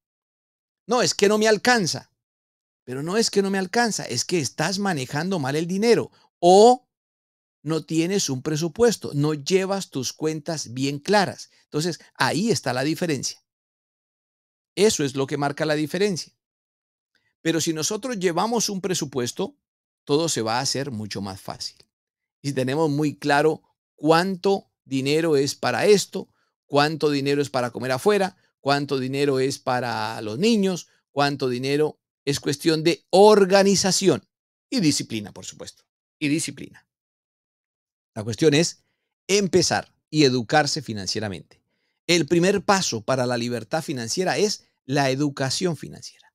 no, es que no me alcanza. Pero no es que no me alcanza, es que estás manejando mal el dinero o no tienes un presupuesto, no llevas tus cuentas bien claras. Entonces, ahí está la diferencia. Eso es lo que marca la diferencia. Pero si nosotros llevamos un presupuesto, todo se va a hacer mucho más fácil. Y tenemos muy claro cuánto dinero es para esto, cuánto dinero es para comer afuera, cuánto dinero es para los niños, cuánto dinero es cuestión de organización y disciplina, por supuesto, y disciplina. La cuestión es empezar y educarse financieramente. El primer paso para la libertad financiera es la educación financiera.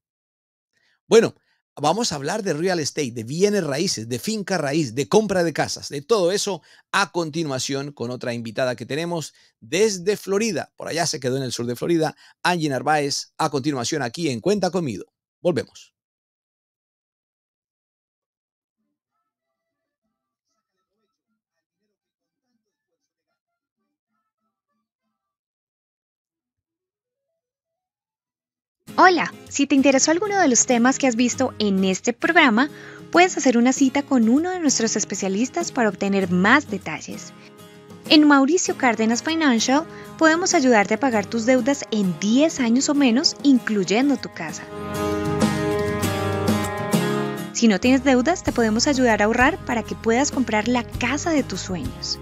Bueno, vamos a hablar de real estate, de bienes raíces, de finca raíz, de compra de casas, de todo eso a continuación con otra invitada que tenemos desde Florida. Por allá se quedó en el sur de Florida, Angie Narváez. A continuación aquí en Cuenta Comido. Volvemos. Hola, si te interesó alguno de los temas que has visto en este programa, puedes hacer una cita con uno de nuestros especialistas para obtener más detalles. En Mauricio Cárdenas Financial podemos ayudarte a pagar tus deudas en 10 años o menos, incluyendo tu casa. Si no tienes deudas, te podemos ayudar a ahorrar para que puedas comprar la casa de tus sueños.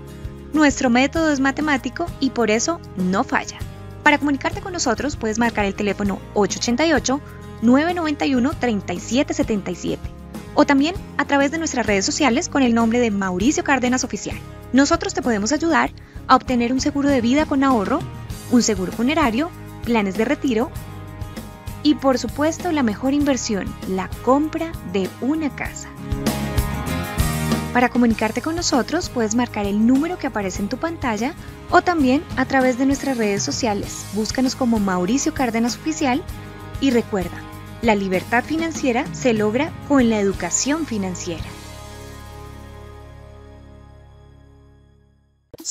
Nuestro método es matemático y por eso no falla. Para comunicarte con nosotros puedes marcar el teléfono 888-991-3777 o también a través de nuestras redes sociales con el nombre de Mauricio Cárdenas Oficial. Nosotros te podemos ayudar a obtener un seguro de vida con ahorro, un seguro funerario, planes de retiro y por supuesto la mejor inversión, la compra de una casa. Para comunicarte con nosotros puedes marcar el número que aparece en tu pantalla o también a través de nuestras redes sociales. Búscanos como Mauricio Cárdenas Oficial y recuerda, la libertad financiera se logra con la educación financiera.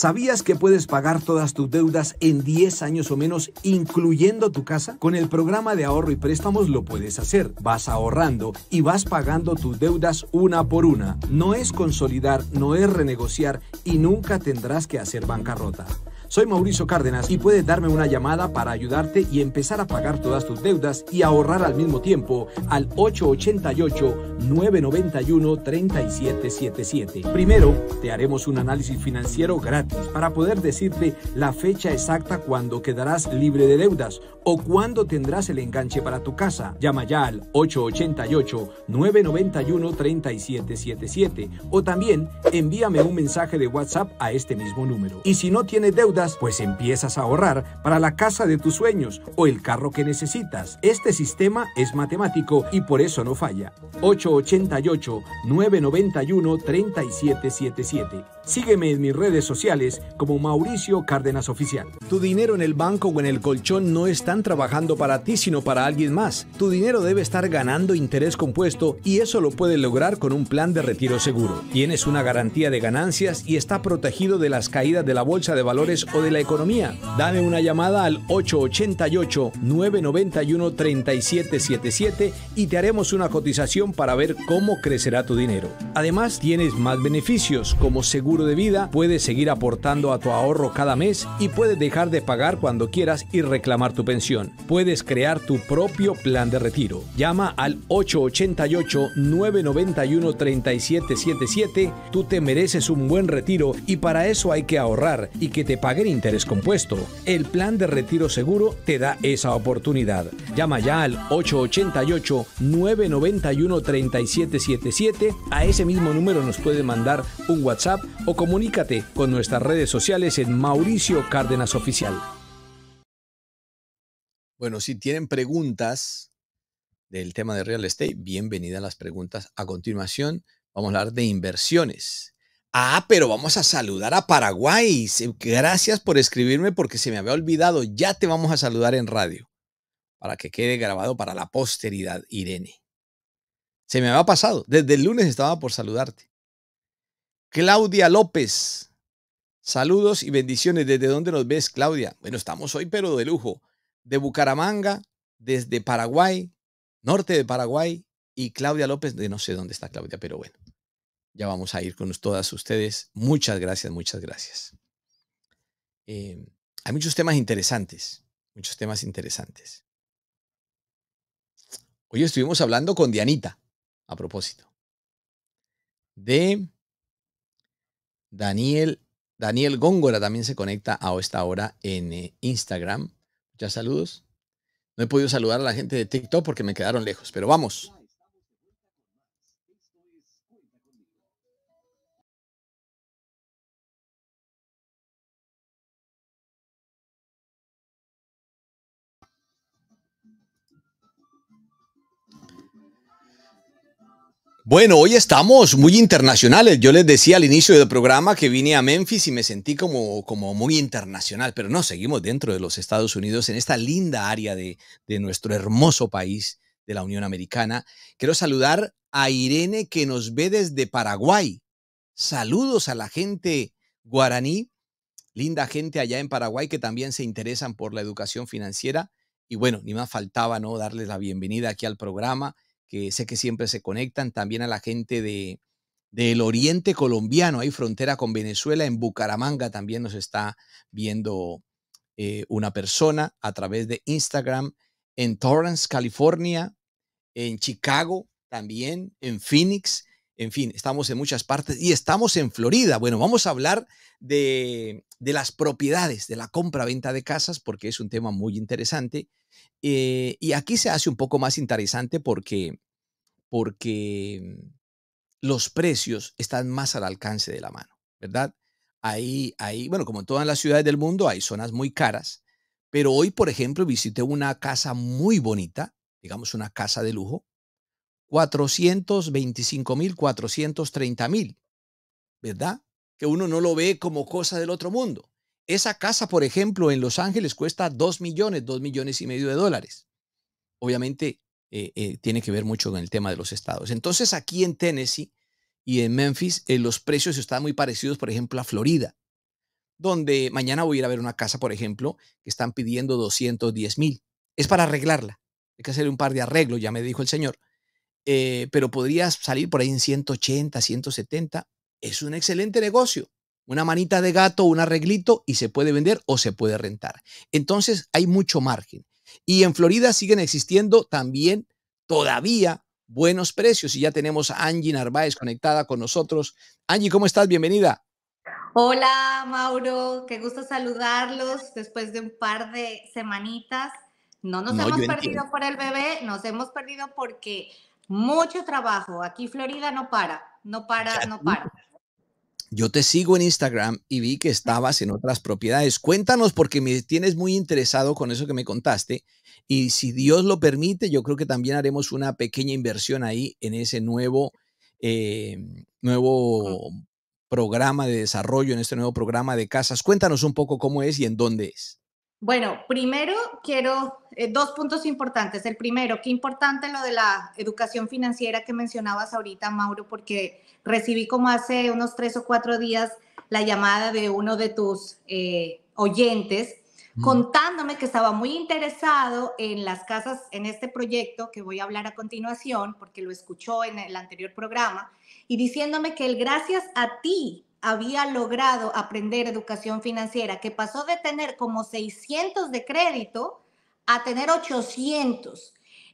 ¿Sabías que puedes pagar todas tus deudas en 10 años o menos, incluyendo tu casa? Con el programa de ahorro y préstamos lo puedes hacer. Vas ahorrando y vas pagando tus deudas una por una. No es consolidar, no es renegociar y nunca tendrás que hacer bancarrota. Soy Mauricio Cárdenas y puedes darme una llamada para ayudarte y empezar a pagar todas tus deudas y ahorrar al mismo tiempo al 888-991-3777. Primero, te haremos un análisis financiero gratis para poder decirte la fecha exacta cuando quedarás libre de deudas o cuando tendrás el enganche para tu casa. Llama ya al 888-991-3777 o también envíame un mensaje de WhatsApp a este mismo número. Y si no tienes deudas, pues empiezas a ahorrar para la casa de tus sueños o el carro que necesitas. Este sistema es matemático y por eso no falla. 888-991-3777. Sígueme en mis redes sociales como Mauricio Cárdenas Oficial. Tu dinero en el banco o en el colchón no están trabajando para ti, sino para alguien más. Tu dinero debe estar ganando interés compuesto y eso lo puedes lograr con un plan de retiro seguro. Tienes una garantía de ganancias y está protegido de las caídas de la bolsa de valores o de la economía. Dame una llamada al 888-991-3777 y te haremos una cotización para ver cómo crecerá tu dinero. Además, tienes más beneficios como seguro de vida, puedes seguir aportando a tu ahorro cada mes y puedes dejar de pagar cuando quieras y reclamar tu pensión. Puedes crear tu propio plan de retiro. Llama al 888-991-3777. Tú te mereces un buen retiro y para eso hay que ahorrar y que te paguen interés compuesto. El plan de retiro seguro te da esa oportunidad. Llama ya al 888-991-3777. A ese mismo número nos puede mandar un WhatsApp o comunícate con nuestras redes sociales en Mauricio Cárdenas Oficial. Bueno, si tienen preguntas del tema de real estate, bienvenidas las preguntas. A continuación, vamos a hablar de inversiones. Ah, pero vamos a saludar a Paraguay. Gracias por escribirme porque se me había olvidado. Ya te vamos a saludar en radio para que quede grabado para la posteridad, Irene. Se me había pasado. Desde el lunes estaba por saludarte. Claudia López. Saludos y bendiciones. ¿Desde dónde nos ves, Claudia? Bueno, estamos hoy, pero de lujo. De Bucaramanga, desde Paraguay, norte de Paraguay, y Claudia López, de no sé dónde está Claudia, pero bueno, ya vamos a ir con todas ustedes. Muchas gracias, muchas gracias. Em, hay muchos temas interesantes, muchos temas interesantes. Hoy estuvimos hablando con Dianita, a propósito, de Daniel, Daniel Góngora también se conecta a esta hora en eh, Instagram. Muchas saludos. No he podido saludar a la gente de TikTok porque me quedaron lejos, pero vamos. Bueno, hoy estamos muy internacionales. Yo les decía al inicio del programa que vine a Memphis y me sentí como, como muy internacional, pero no, seguimos dentro de los Estados Unidos, en esta linda área de, de nuestro hermoso país de la Unión Americana. Quiero saludar a Irene que nos ve desde Paraguay. Saludos a la gente guaraní, linda gente allá en Paraguay que también se interesan por la educación financiera. Y bueno, ni más faltaba no darles la bienvenida aquí al programa que sé que siempre se conectan, también a la gente del oriente colombiano, hay frontera con Venezuela, en Bucaramanga también nos está viendo eh, una persona a través de Instagram, en Torrance, California, en Chicago también, en Phoenix, en fin, estamos en muchas partes y estamos en Florida. Bueno, vamos a hablar de, de las propiedades, de la compra-venta de casas, porque es un tema muy interesante eh, y aquí se hace un poco más interesante porque, porque los precios están más al alcance de la mano, ¿verdad? Ahí, ahí, bueno, como en todas las ciudades del mundo, hay zonas muy caras, pero hoy, por ejemplo, visité una casa muy bonita, digamos una casa de lujo, 425 mil, 430 mil, ¿verdad? Que uno no lo ve como cosa del otro mundo. Esa casa, por ejemplo, en Los Ángeles cuesta 2 millones, 2 millones y medio de dólares. Obviamente eh, eh, tiene que ver mucho con el tema de los estados. Entonces aquí en Tennessee y en Memphis eh, los precios están muy parecidos, por ejemplo, a Florida, donde mañana voy a ir a ver una casa, por ejemplo, que están pidiendo 210 mil. Es para arreglarla. Hay que hacer un par de arreglos, ya me dijo el señor. pero podrías salir por ahí en 180, 170. Es un excelente negocio una manita de gato, un arreglito y se puede vender o se puede rentar. Entonces hay mucho margen. Y en Florida siguen existiendo también todavía buenos precios y ya tenemos a Angie Narváez conectada con nosotros. Angie, ¿cómo estás? Bienvenida. Hola Mauro, qué gusto saludarlos después de un par de semanitas. No nos hemos perdido por el bebé, nos hemos perdido porque mucho trabajo. Aquí Florida no para, no para, no para yo te sigo en Instagram y vi que estabas en otras propiedades. Cuéntanos porque me tienes muy interesado con eso que me contaste. Y si Dios lo permite, yo creo que también haremos una pequeña inversión ahí en ese nuevo, eh, nuevo programa de desarrollo, en este nuevo programa de casas. Cuéntanos un poco cómo es y en dónde es. Bueno, primero quiero eh, dos puntos importantes. El primero, qué importante lo de la educación financiera que mencionabas ahorita, Mauro, porque recibí como hace unos tres o cuatro días la llamada de uno de tus eh, oyentes contándome que estaba muy interesado en las casas, en este proyecto que voy a hablar a continuación, porque lo escuchó en el anterior programa, y diciéndome que él, gracias a ti, había logrado aprender educación financiera, que pasó de tener como 600 de crédito a tener 800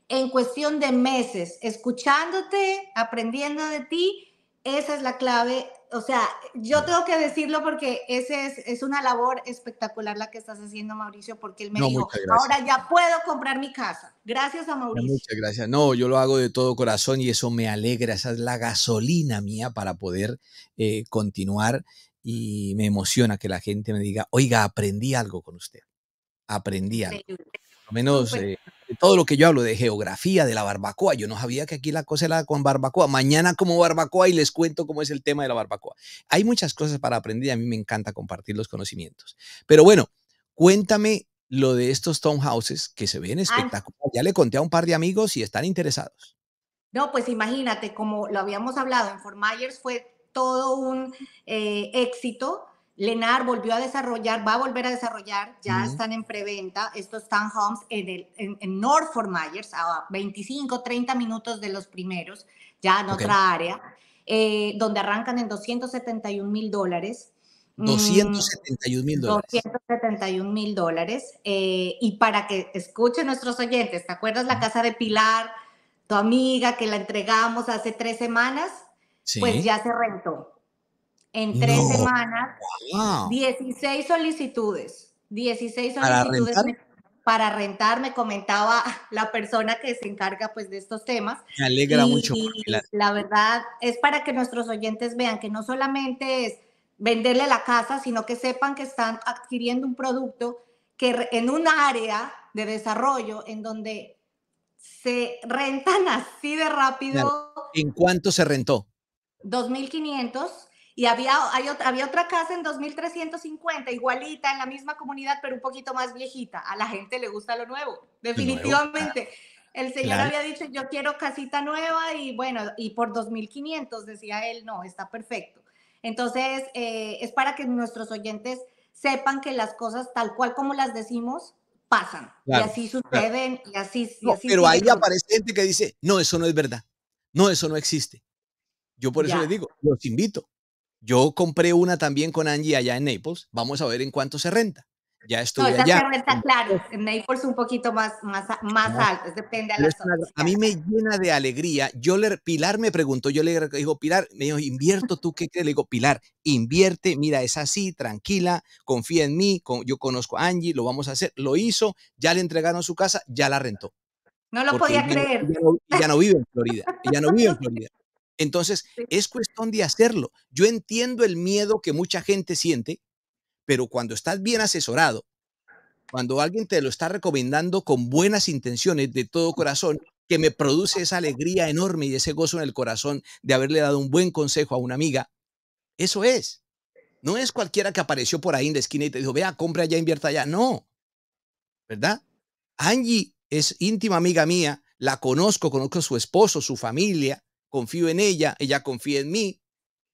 en cuestión de meses, escuchándote, aprendiendo de ti, esa es la clave o sea, yo tengo que decirlo porque ese es, es, una labor espectacular la que estás haciendo, Mauricio, porque él me dijo, ahora ya puedo comprar mi casa. Gracias a Mauricio. muchas gracias. No, yo lo hago de todo corazón y eso me alegra. Esa es la gasolina mía para poder eh, continuar y me emociona que la gente me diga, oiga, aprendí algo con usted. Aprendí algo menos eh, todo lo que yo hablo de geografía, de la barbacoa. Yo no sabía que aquí la cosa era con barbacoa. Mañana como barbacoa y les cuento cómo es el tema de la barbacoa. Hay muchas cosas para aprender y a mí me encanta compartir los conocimientos. Pero bueno, cuéntame lo de estos townhouses que se ven espectacular. Ya le conté a un par de amigos y están interesados. No, pues imagínate, como lo habíamos hablado, en Fort Myers fue todo un eh, éxito Lenar volvió a desarrollar, va a volver a desarrollar, ya están en preventa estos townhomes en, el, en, en North Fort Myers, a 25, 30 minutos de los primeros, ya en otra área, eh, donde arrancan en 271 mil dólares. 271 mm, mil dólares. 271 mil dólares. Eh, y para que escuchen nuestros oyentes, ¿te acuerdas la casa de Pilar, tu amiga que la entregamos hace tres semanas? Pues ya se rentó en tres semanas 16 solicitudes. 16 solicitudes ¿Para rentar? me comentaba la persona que se encarga pues de estos temas. Me alegra mucho. la verdad es para que nuestros oyentes vean que no solamente es venderle la casa, sino que sepan que están adquiriendo un producto que en un área de desarrollo en donde se rentan así de rápido. ¿En cuánto se rentó? 2.500 y había, hay otra, había otra casa en 2350, igualita, en la misma comunidad, pero un poquito más viejita. A la gente le gusta lo nuevo, definitivamente. El señor había dicho, yo quiero casita nueva y bueno, y por 2500 decía él, no, está perfecto. Entonces, eh, es para que nuestros oyentes sepan que las cosas tal cual como las decimos pasan. y así suceden y así... pero ahí aparece gente que dice, no, eso no es verdad. No, eso no existe. Yo por eso le les digo, los invito. Yo compré una también con Angie allá en Naples. Vamos a ver en cuánto se renta. Ya estuve no, allá. claro. En Naples un poquito más, más, alto. Depende de la zona. A mí me llena de alegría. Yo le, Pilar me preguntó, yo le digo, Pilar, me dijo, invierto, ¿tú qué crees? Le digo, Pilar, invierte, mira, es así, tranquila, confía en mí, yo conozco a Angie, lo vamos a hacer. Lo hizo, ya le entregaron su casa, ya la rentó. No lo podía creer. Ya ya no vive en Florida. Ya no vive en Florida. Entonces, es cuestión de hacerlo. Yo entiendo el miedo que mucha gente siente, pero cuando estás bien asesorado, cuando alguien te lo está recomendando con buenas intenciones de todo corazón, que me produce esa alegría enorme y ese gozo en el corazón de haberle dado un buen consejo a una amiga, eso es. No es cualquiera que apareció por ahí en la esquina y te dijo, vea, compra allá, invierta allá. No, ¿verdad? Angie es íntima amiga mía, la conozco, conozco a su esposo, su familia, confío en ella, ella confía en mí.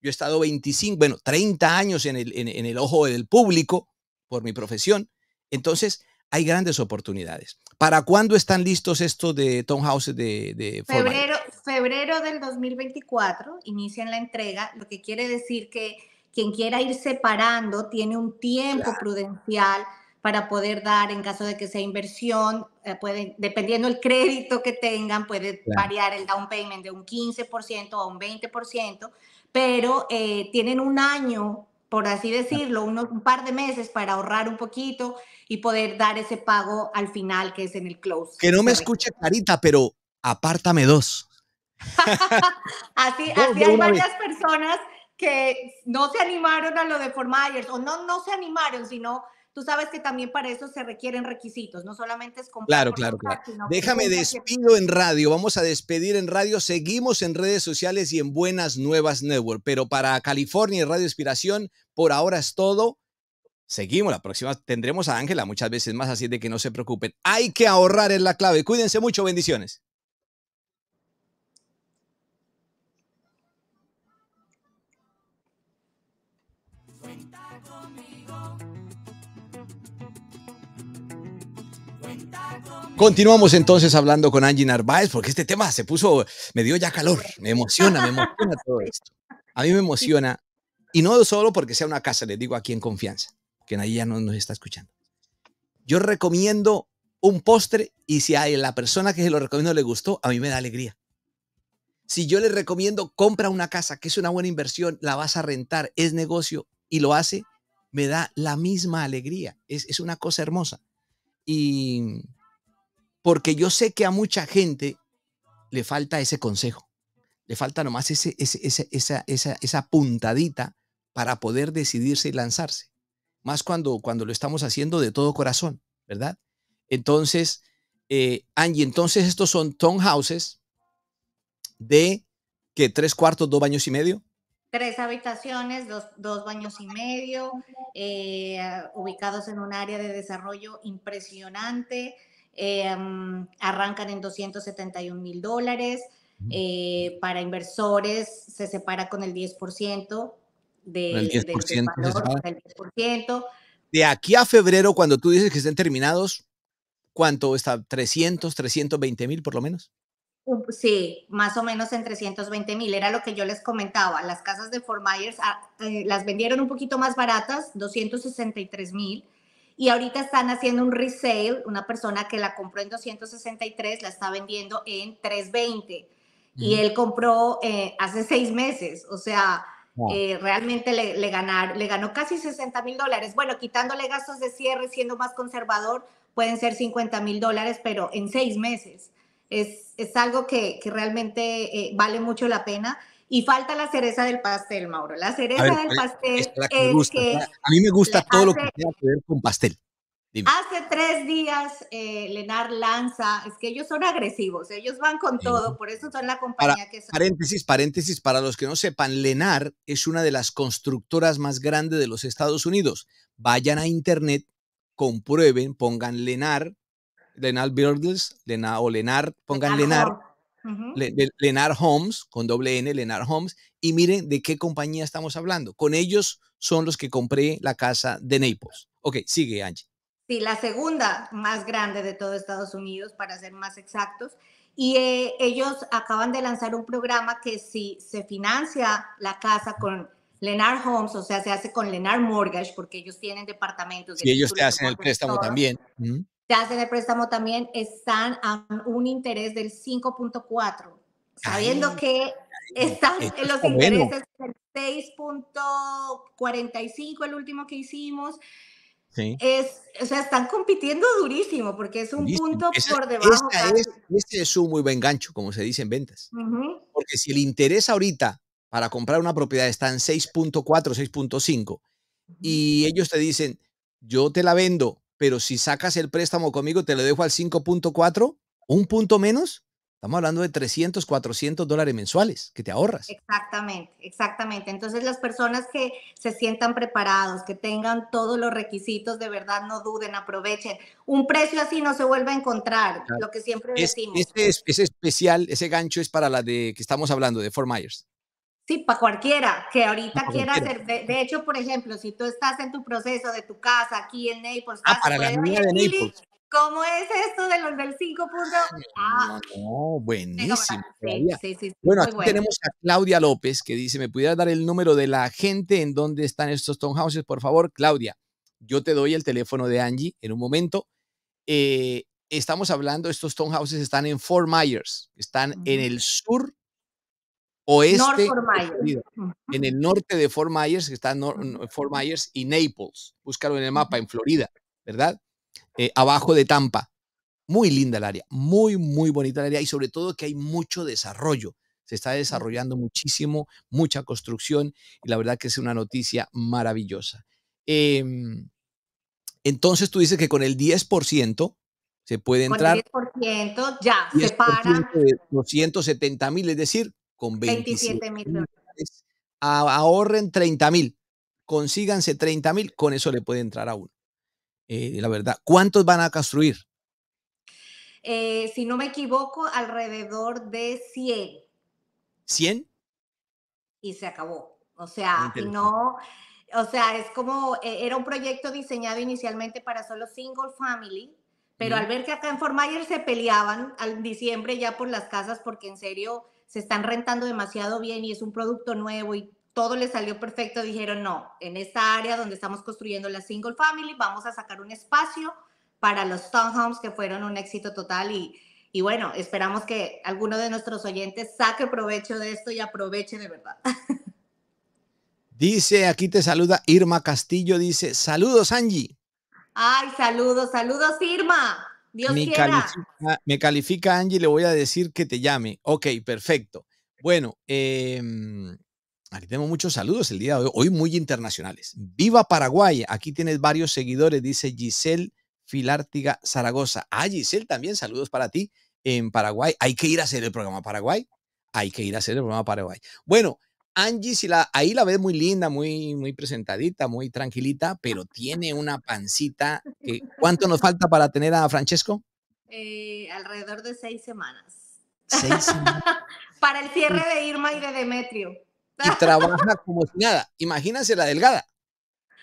Yo he estado 25, bueno, 30 años en el, en, el ojo del público por mi profesión. Entonces, hay grandes oportunidades. ¿Para cuándo están listos estos de Townhouse de, de febrero, febrero del 2024 inician la entrega, lo que quiere decir que quien quiera ir separando tiene un tiempo prudencial para poder dar en caso de que sea inversión, eh, dependiendo el crédito que tengan, puede variar el down payment de un 15% a un 20%, pero eh, tienen un año, por así decirlo, unos, un par de meses para ahorrar un poquito y poder dar ese pago al final, que es en el close. Que no me escuche Carita, pero apártame dos. así, hay varias personas que no se animaron a lo de formayers o no, no se animaron, sino Tú sabes que también para eso se requieren requisitos, no solamente es comprar. Claro, claro, claro. Déjame despido en radio, vamos a despedir en radio, seguimos en redes sociales y en Buenas Nuevas Network, pero para California y Radio Inspiración, por ahora es todo. Seguimos, la próxima tendremos a Ángela muchas veces más, así de que no se preocupen. Hay que ahorrar es la clave. Cuídense mucho, bendiciones. Continuamos entonces hablando con Angie Narváez, porque este tema se puso, me dio ya calor, me emociona, me emociona todo esto. A mí me emociona, y no solo porque sea una casa, le digo aquí en confianza, que nadie ya no nos está escuchando. Yo recomiendo un postre y si a la persona que se lo recomiendo le gustó, a mí me da alegría. Si yo le recomiendo compra una casa, que es una buena inversión, la vas a rentar, es negocio y lo hace, me da la misma alegría. Es, es una cosa hermosa. Y porque yo sé que a mucha gente le falta ese consejo, le falta nomás ese, ese, esa, esa, esa, puntadita para poder decidirse y lanzarse. Más cuando, cuando lo estamos haciendo de todo corazón, ¿verdad? Entonces, eh, Angie, entonces estos son townhouses de que tres cuartos, dos baños y medio. Tres habitaciones, dos, dos baños y medio, eh, ubicados en un área de desarrollo impresionante, Em, arrancan en 271 mil dólares. Eh, para inversores se separa con el 10% del valor, 10%. De aquí a febrero, cuando tú dices que estén terminados, ¿cuánto está? ¿300, 320 mil por lo menos? Sí, más o menos en 320 mil, era lo que yo les comentaba. Las casas de Fort Myers ah, eh, las vendieron un poquito más baratas, 263 mil, y ahorita están haciendo un resale, una persona que la compró en 263 la está vendiendo en 320 y él compró eh, hace seis meses, o sea, eh, realmente le, ganar, le ganó casi 60 mil dólares. Bueno, quitándole gastos de cierre, siendo más conservador, pueden ser 50 mil dólares, pero en seis meses. Es, algo que, realmente eh, vale mucho la pena. Y falta la cereza del pastel, Mauro. La cereza del pastel es, que, A mí me gusta todo lo que tenga que ver con pastel. Hace tres días, eh, Lenar lanza, es que ellos son agresivos, ellos van con todo, por eso son la compañía que son. Paréntesis, paréntesis, para los que no sepan, Lenar es una de las constructoras más grandes de los Estados Unidos. Vayan a internet, comprueben, pongan Lenar, Lenar Builders, Lenar, o Lenar, pongan Lenar Lenar Homes, con doble N, Lenar Homes, y miren de qué compañía estamos hablando. Con ellos son los que compré la casa de Naples. Ok, sigue Angie. Sí, la segunda más grande de todo Estados Unidos, para ser más exactos. Y eh, ellos acaban de lanzar un programa que si se financia la casa con Lenar Homes, o sea, se hace con Lenar Mortgage, porque ellos tienen departamentos. Y ellos te hacen el préstamo también ya hacen el préstamo también, están a un interés del 5.4, sabiendo que están en los intereses del 6.45, el último que hicimos. Es, o sea, están compitiendo durísimo porque es un punto por debajo. Es, este es un muy buen gancho, como se dice en ventas. Porque si el interés ahorita para comprar una propiedad está en 6.4, 6.5 y ellos te dicen, yo te la vendo pero si sacas el préstamo conmigo, te lo dejo al 5.4, un punto menos, Estamos hablando de 300, 400 dólares mensuales que te ahorras. Exactamente, exactamente. Entonces las personas que se sientan preparados, que tengan todos los requisitos, de verdad no duden, aprovechen. Un precio así no se vuelve a encontrar, lo que siempre es, decimos. ese especial, ese gancho es para la de que estamos hablando, de Fort Myers. Sí, para cualquiera que ahorita quiera hacer. De, hecho, por ejemplo, si tú estás en tu proceso de tu casa aquí en Naples, ah, ¿Cómo es esto de los del 5 Ah, buenísimo. bueno, aquí tenemos a Claudia López que dice, ¿me pudieras dar el número de la gente en donde están estos townhouses, por favor? Claudia, yo te doy el teléfono de Angie en un momento. Eh, estamos hablando, estos townhouses están en Fort Myers, están en el sur oeste en el norte de Fort Myers, que está en Fort Myers y Naples. Búscalo en el mapa, en Florida, ¿verdad? Eh, abajo de Tampa. Muy linda el área, muy, muy bonita el área y sobre todo que hay mucho desarrollo. Se está desarrollando muchísimo, mucha construcción y la verdad que es una noticia maravillosa. Em, entonces tú dices que con el 10% se puede entrar. Con el 10% ya, se para. 270 mil, es decir, con 27 mil dólares. Ahorren 30 mil, consíganse 30 mil, con eso le puede entrar a uno. Eh, la verdad, ¿cuántos van a construir? Eh, si no me equivoco, alrededor de 100. ¿100? Y se acabó. O ah, sea, no, o sea, es como, eh, era un proyecto diseñado inicialmente para solo single family, pero al ver que acá en Fort se peleaban al diciembre ya por las casas, porque en serio se están rentando demasiado bien y es un producto nuevo y todo le salió perfecto, dijeron, no, en esta área donde estamos construyendo la single family, vamos a sacar un espacio para los townhomes que fueron un éxito total y, y bueno, esperamos que alguno de nuestros oyentes saque provecho de esto y aproveche de verdad. Dice, aquí te saluda Irma Castillo, dice, saludos Angie. Ay, saludos, saludos Irma me Califica, me califica Angie, le voy a decir que te llame. Ok, perfecto. Bueno, em, aquí tenemos muchos saludos el día de hoy, hoy muy internacionales. Viva Paraguay, aquí tienes varios seguidores, dice Giselle Filártiga Zaragoza. Ah, Giselle, también saludos para ti en Paraguay. Hay que ir a hacer el programa Paraguay. Hay que ir a hacer el programa Paraguay. Bueno, Angie, si la, ahí la ves muy linda, muy, muy presentadita, muy tranquilita, pero tiene una pancita. ¿Cuánto nos falta para tener a Francesco? Eh, alrededor de seis semanas. ¿Seis para el cierre de Irma y de Demetrio. y trabaja como si nada. Imagínense la delgada.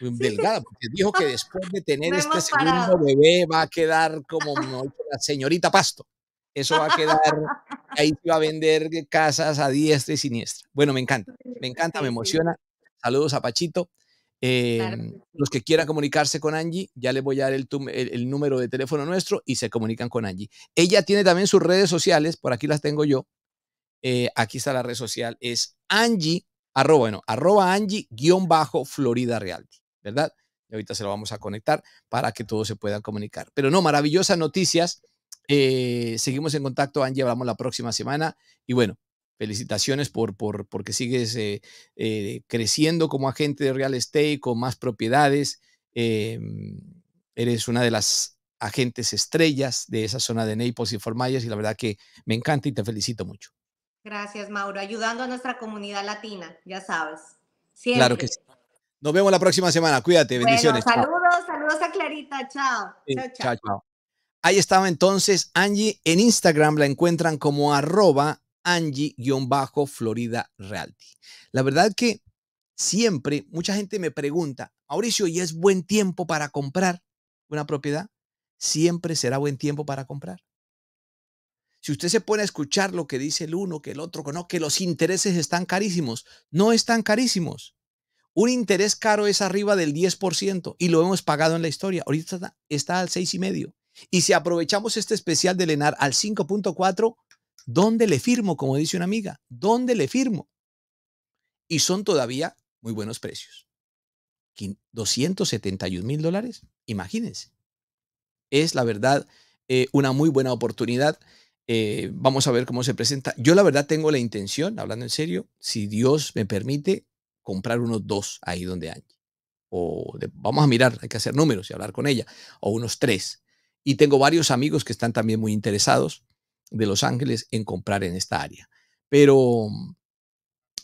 Delgada, porque dijo que después de tener este segundo bebé va a quedar como la señorita Pasto. Eso va a quedar, ahí se va a vender casas a diestra y siniestra. Bueno, me encanta, me encanta, me emociona. Saludos a Pachito. Em, los que quieran comunicarse con Angie, ya les voy a dar el, número de teléfono nuestro y se comunican con Angie. Ella tiene también sus redes sociales, por aquí las tengo yo. Eh, aquí está la red social, es Angie, arroba, bueno, arroba Angie guión bajo Florida Real. ¿verdad? Y ahorita se lo vamos a conectar para que todos se puedan comunicar. Pero no, maravillosas noticias eh, seguimos en contacto, Angie, hablamos la próxima semana. Y bueno, felicitaciones por, por porque sigues eh, eh, creciendo como agente de real estate, con más propiedades. eres una de las agentes estrellas de esa zona de Naples y Formayas y la verdad que me encanta y te felicito mucho. Gracias, Mauro. Ayudando a nuestra comunidad latina, ya sabes. Siempre. Claro que sí. Nos vemos la próxima semana. Cuídate. Bendiciones. saludos, saludos a Clarita. chao, chao. chao. Ahí estaba entonces Angie. En Instagram la encuentran como arroba Angie-Florida Realty. La verdad que siempre mucha gente me pregunta, Mauricio, ¿y es buen tiempo para comprar una propiedad? Siempre será buen tiempo para comprar. Si usted se pone a escuchar lo que dice el uno, que el otro, que que los intereses están carísimos, no están carísimos. Un interés caro es arriba del 10% y lo hemos pagado en la historia. Ahorita está, está al medio. Y si aprovechamos este especial de Lenar al 5.4, ¿dónde le firmo? Como dice una amiga, ¿dónde le firmo? Y son todavía muy buenos precios. 271 mil dólares, imagínense. Es la verdad eh, una muy buena oportunidad. Eh, vamos a ver cómo se presenta. Yo la verdad tengo la intención, hablando en serio, si Dios me permite, comprar unos dos ahí donde hay. O vamos a mirar, hay que hacer números y hablar con ella. O unos tres. Y tengo varios amigos que están también muy interesados de Los Ángeles en comprar en esta área. Pero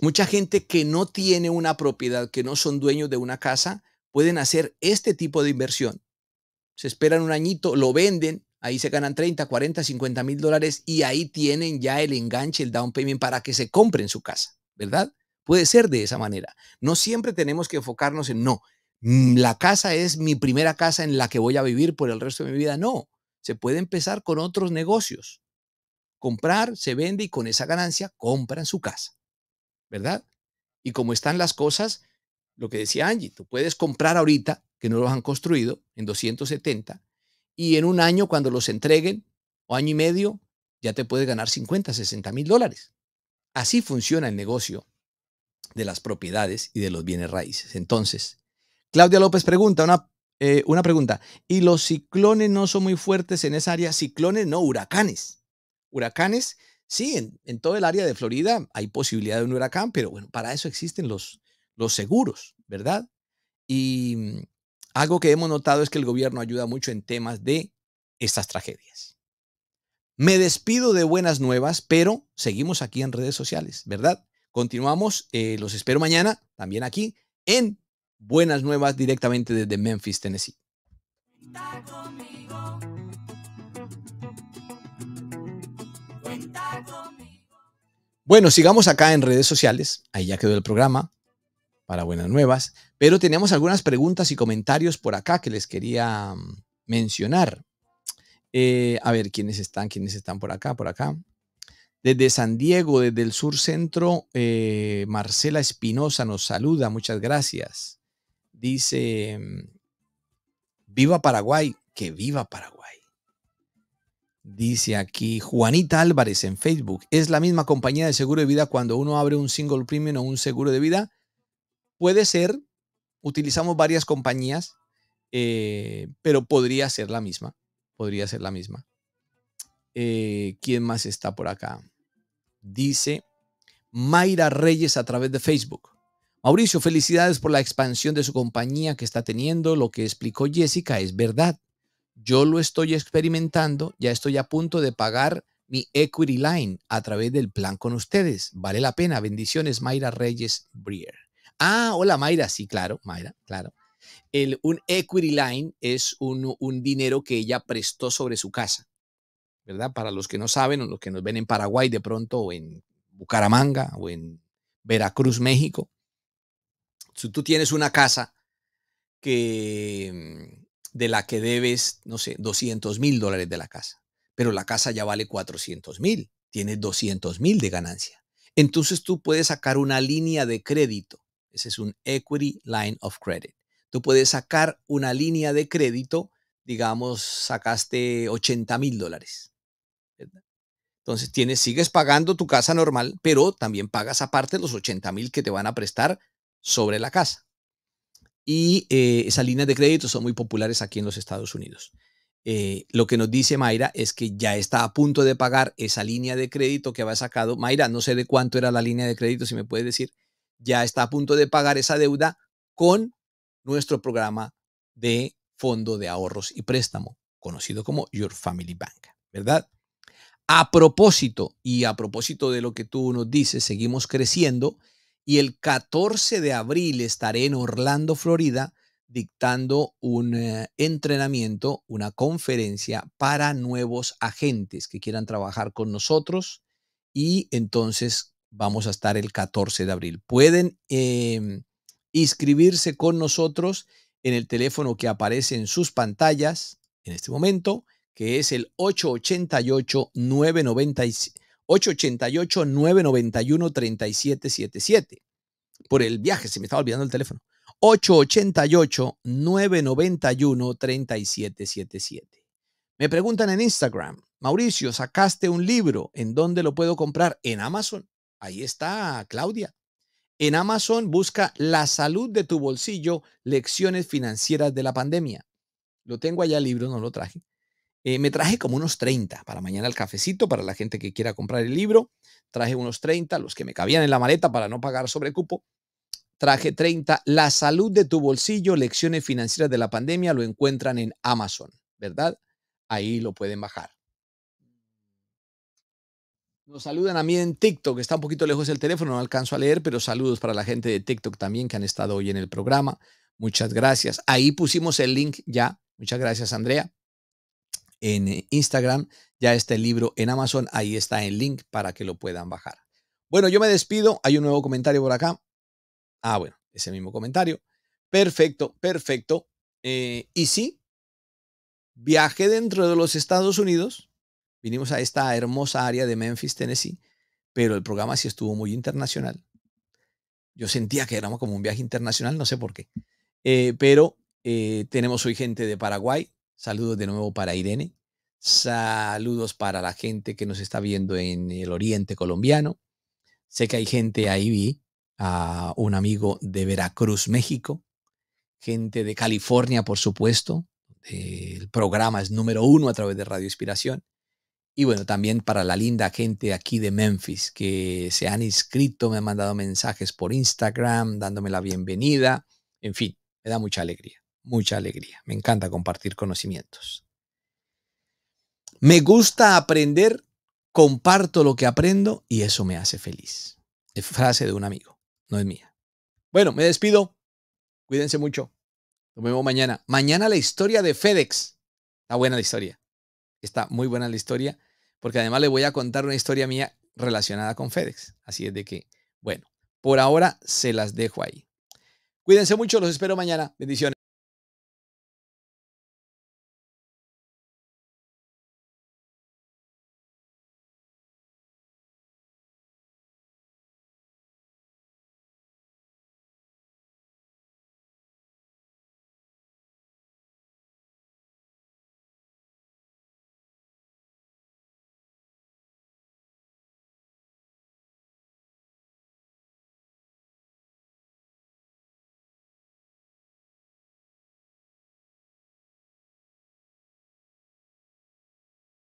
mucha gente que no tiene una propiedad, que no son dueños de una casa, pueden hacer este tipo de inversión. Se esperan un añito, lo venden, ahí se ganan 30, 40, 50 mil dólares y ahí tienen ya el enganche, el down payment para que se compren su casa, ¿verdad? Puede ser de esa manera. No siempre tenemos que enfocarnos en, no, Mm, la casa es mi primera casa en la que voy a vivir por el resto de mi vida. No, se puede empezar con otros negocios. Comprar, se vende y con esa ganancia compran su casa, ¿verdad? Y como están las cosas, lo que decía Angie, tú puedes comprar ahorita, que no los han construido, en 270, y en un año cuando los entreguen, o año y medio, ya te puedes ganar 50, 60 mil dólares. Así funciona el negocio de las propiedades y de los bienes raíces. Entonces, Claudia López pregunta, una, eh, una pregunta. ¿Y los ciclones no son muy fuertes en esa área? Ciclones, no, huracanes. Huracanes, sí, en, en todo el área de Florida hay posibilidad de un huracán, pero bueno, para eso existen los, los seguros, ¿verdad? Y mm, algo que hemos notado es que el gobierno ayuda mucho en temas de estas tragedias. Me despido de buenas nuevas, pero seguimos aquí en redes sociales, ¿verdad? Continuamos, eh, los espero mañana, también aquí, en buenas nuevas directamente desde Memphis, Tennessee. Bueno, sigamos acá en redes sociales. Ahí ya quedó el programa para buenas nuevas. Pero tenemos algunas preguntas y comentarios por acá que les quería mm, mencionar. Eh, a ver, ¿quiénes están? ¿Quiénes están por acá? Por acá. Desde San Diego, desde el sur centro, eh, Marcela Espinosa nos saluda. Muchas gracias. Dice, mm, viva Paraguay, que viva Paraguay. Dice aquí Juanita Álvarez en Facebook, es la misma compañía de seguro de vida cuando uno abre un single premium o un seguro de vida. Puede ser, utilizamos varias compañías, eh, pero podría ser la misma, podría ser la misma. Eh, ¿Quién más está por acá? Dice Mayra Reyes a través de Facebook. Mauricio, felicidades por la expansión de su compañía que está teniendo. Lo que explicó Jessica es verdad. Yo lo estoy experimentando, ya estoy a punto de pagar mi Equity Line a través del plan con ustedes. Vale la pena. Bendiciones, Mayra Reyes Brier. Ah, hola Mayra, sí, claro, Mayra, claro. El, un Equity Line es un, un dinero que ella prestó sobre su casa, ¿verdad? Para los que no saben o los que nos ven en Paraguay de pronto o en Bucaramanga o en Veracruz, México si tú tienes una casa que, mm, de la que debes, no sé, 200 mil dólares de la casa, pero la casa ya vale 400 mil, tienes 200 mil de ganancia. Entonces tú puedes sacar una línea de crédito. Ese es un equity line of credit. Tú puedes sacar una línea de crédito, digamos, sacaste 80 mil dólares. Entonces tienes, sigues pagando tu casa normal, pero también pagas aparte los 80 mil que te van a prestar sobre la casa. Y eh, esas líneas de crédito son muy populares aquí en los Estados Unidos. Eh, lo que nos dice Mayra es que ya está a punto de pagar esa línea de crédito que había sacado. Mayra, no sé de cuánto era la línea de crédito, si me puedes decir, ya está a punto de pagar esa deuda con nuestro programa de fondo de ahorros y préstamo, conocido como Your Family Bank, ¿verdad? A propósito, y a propósito de lo que tú nos dices, seguimos creciendo y el 14 de abril estaré en Orlando, Florida, dictando un eh, entrenamiento, una conferencia para nuevos agentes que quieran trabajar con nosotros y entonces vamos a estar el 14 de abril. Pueden em, inscribirse con nosotros en el teléfono que aparece en sus pantallas en este momento, que es el 888 997 888-991-3777. Por el viaje, se me estaba olvidando el teléfono. 888-991-3777. Me preguntan en Instagram, Mauricio, sacaste un libro, ¿en dónde lo puedo comprar? En Amazon. Ahí está, Claudia. En Amazon busca La salud de tu bolsillo, lecciones financieras de la pandemia. Lo tengo allá el libro, no lo traje. Eh, me traje como unos 30 para mañana el cafecito, para la gente que quiera comprar el libro. Traje unos 30, los que me cabían en la maleta para no pagar sobrecupo. Traje 30. La salud de tu bolsillo, lecciones financieras de la pandemia, lo encuentran en Amazon, ¿verdad? Ahí lo pueden bajar. Nos saludan a mí en TikTok, está un poquito lejos el teléfono, no alcanzo a leer, pero saludos para la gente de TikTok también que han estado hoy en el programa. Muchas gracias. Ahí pusimos el link ya. Muchas gracias, Andrea en eh, Instagram, ya está el libro en Amazon, ahí está el link para que lo puedan bajar. Bueno, yo me despido, hay un nuevo comentario por acá. Ah, bueno, ese mismo comentario. Perfecto, perfecto. Eh, y sí, viaje dentro de los Estados Unidos, vinimos a esta hermosa área de Memphis, Tennessee, pero el programa sí estuvo muy internacional. Yo sentía que éramos como un viaje internacional, no sé por qué. Eh, pero tenemos hoy gente de Paraguay, Saludos de nuevo para Irene. Saludos para la gente que nos está viendo en el oriente colombiano. Sé que hay gente ahí, vi a un amigo de Veracruz, México. Gente de California, por supuesto. El programa es número uno a través de Radio Inspiración. Y bueno, también para la linda gente aquí de Memphis que se han inscrito, me han mandado mensajes por Instagram dándome la bienvenida. En fin, me da mucha alegría mucha alegría. Me encanta compartir conocimientos. Me gusta aprender, comparto lo que aprendo y eso me hace feliz. Es frase de un amigo, no es mía. Bueno, me despido. Cuídense mucho. Nos vemos mañana. Mañana la historia de FedEx. Está buena la historia. Está muy buena la historia porque además le voy a contar una historia mía relacionada con FedEx. Así es de que, bueno, por ahora se las dejo ahí. Cuídense mucho, los espero mañana. Bendiciones.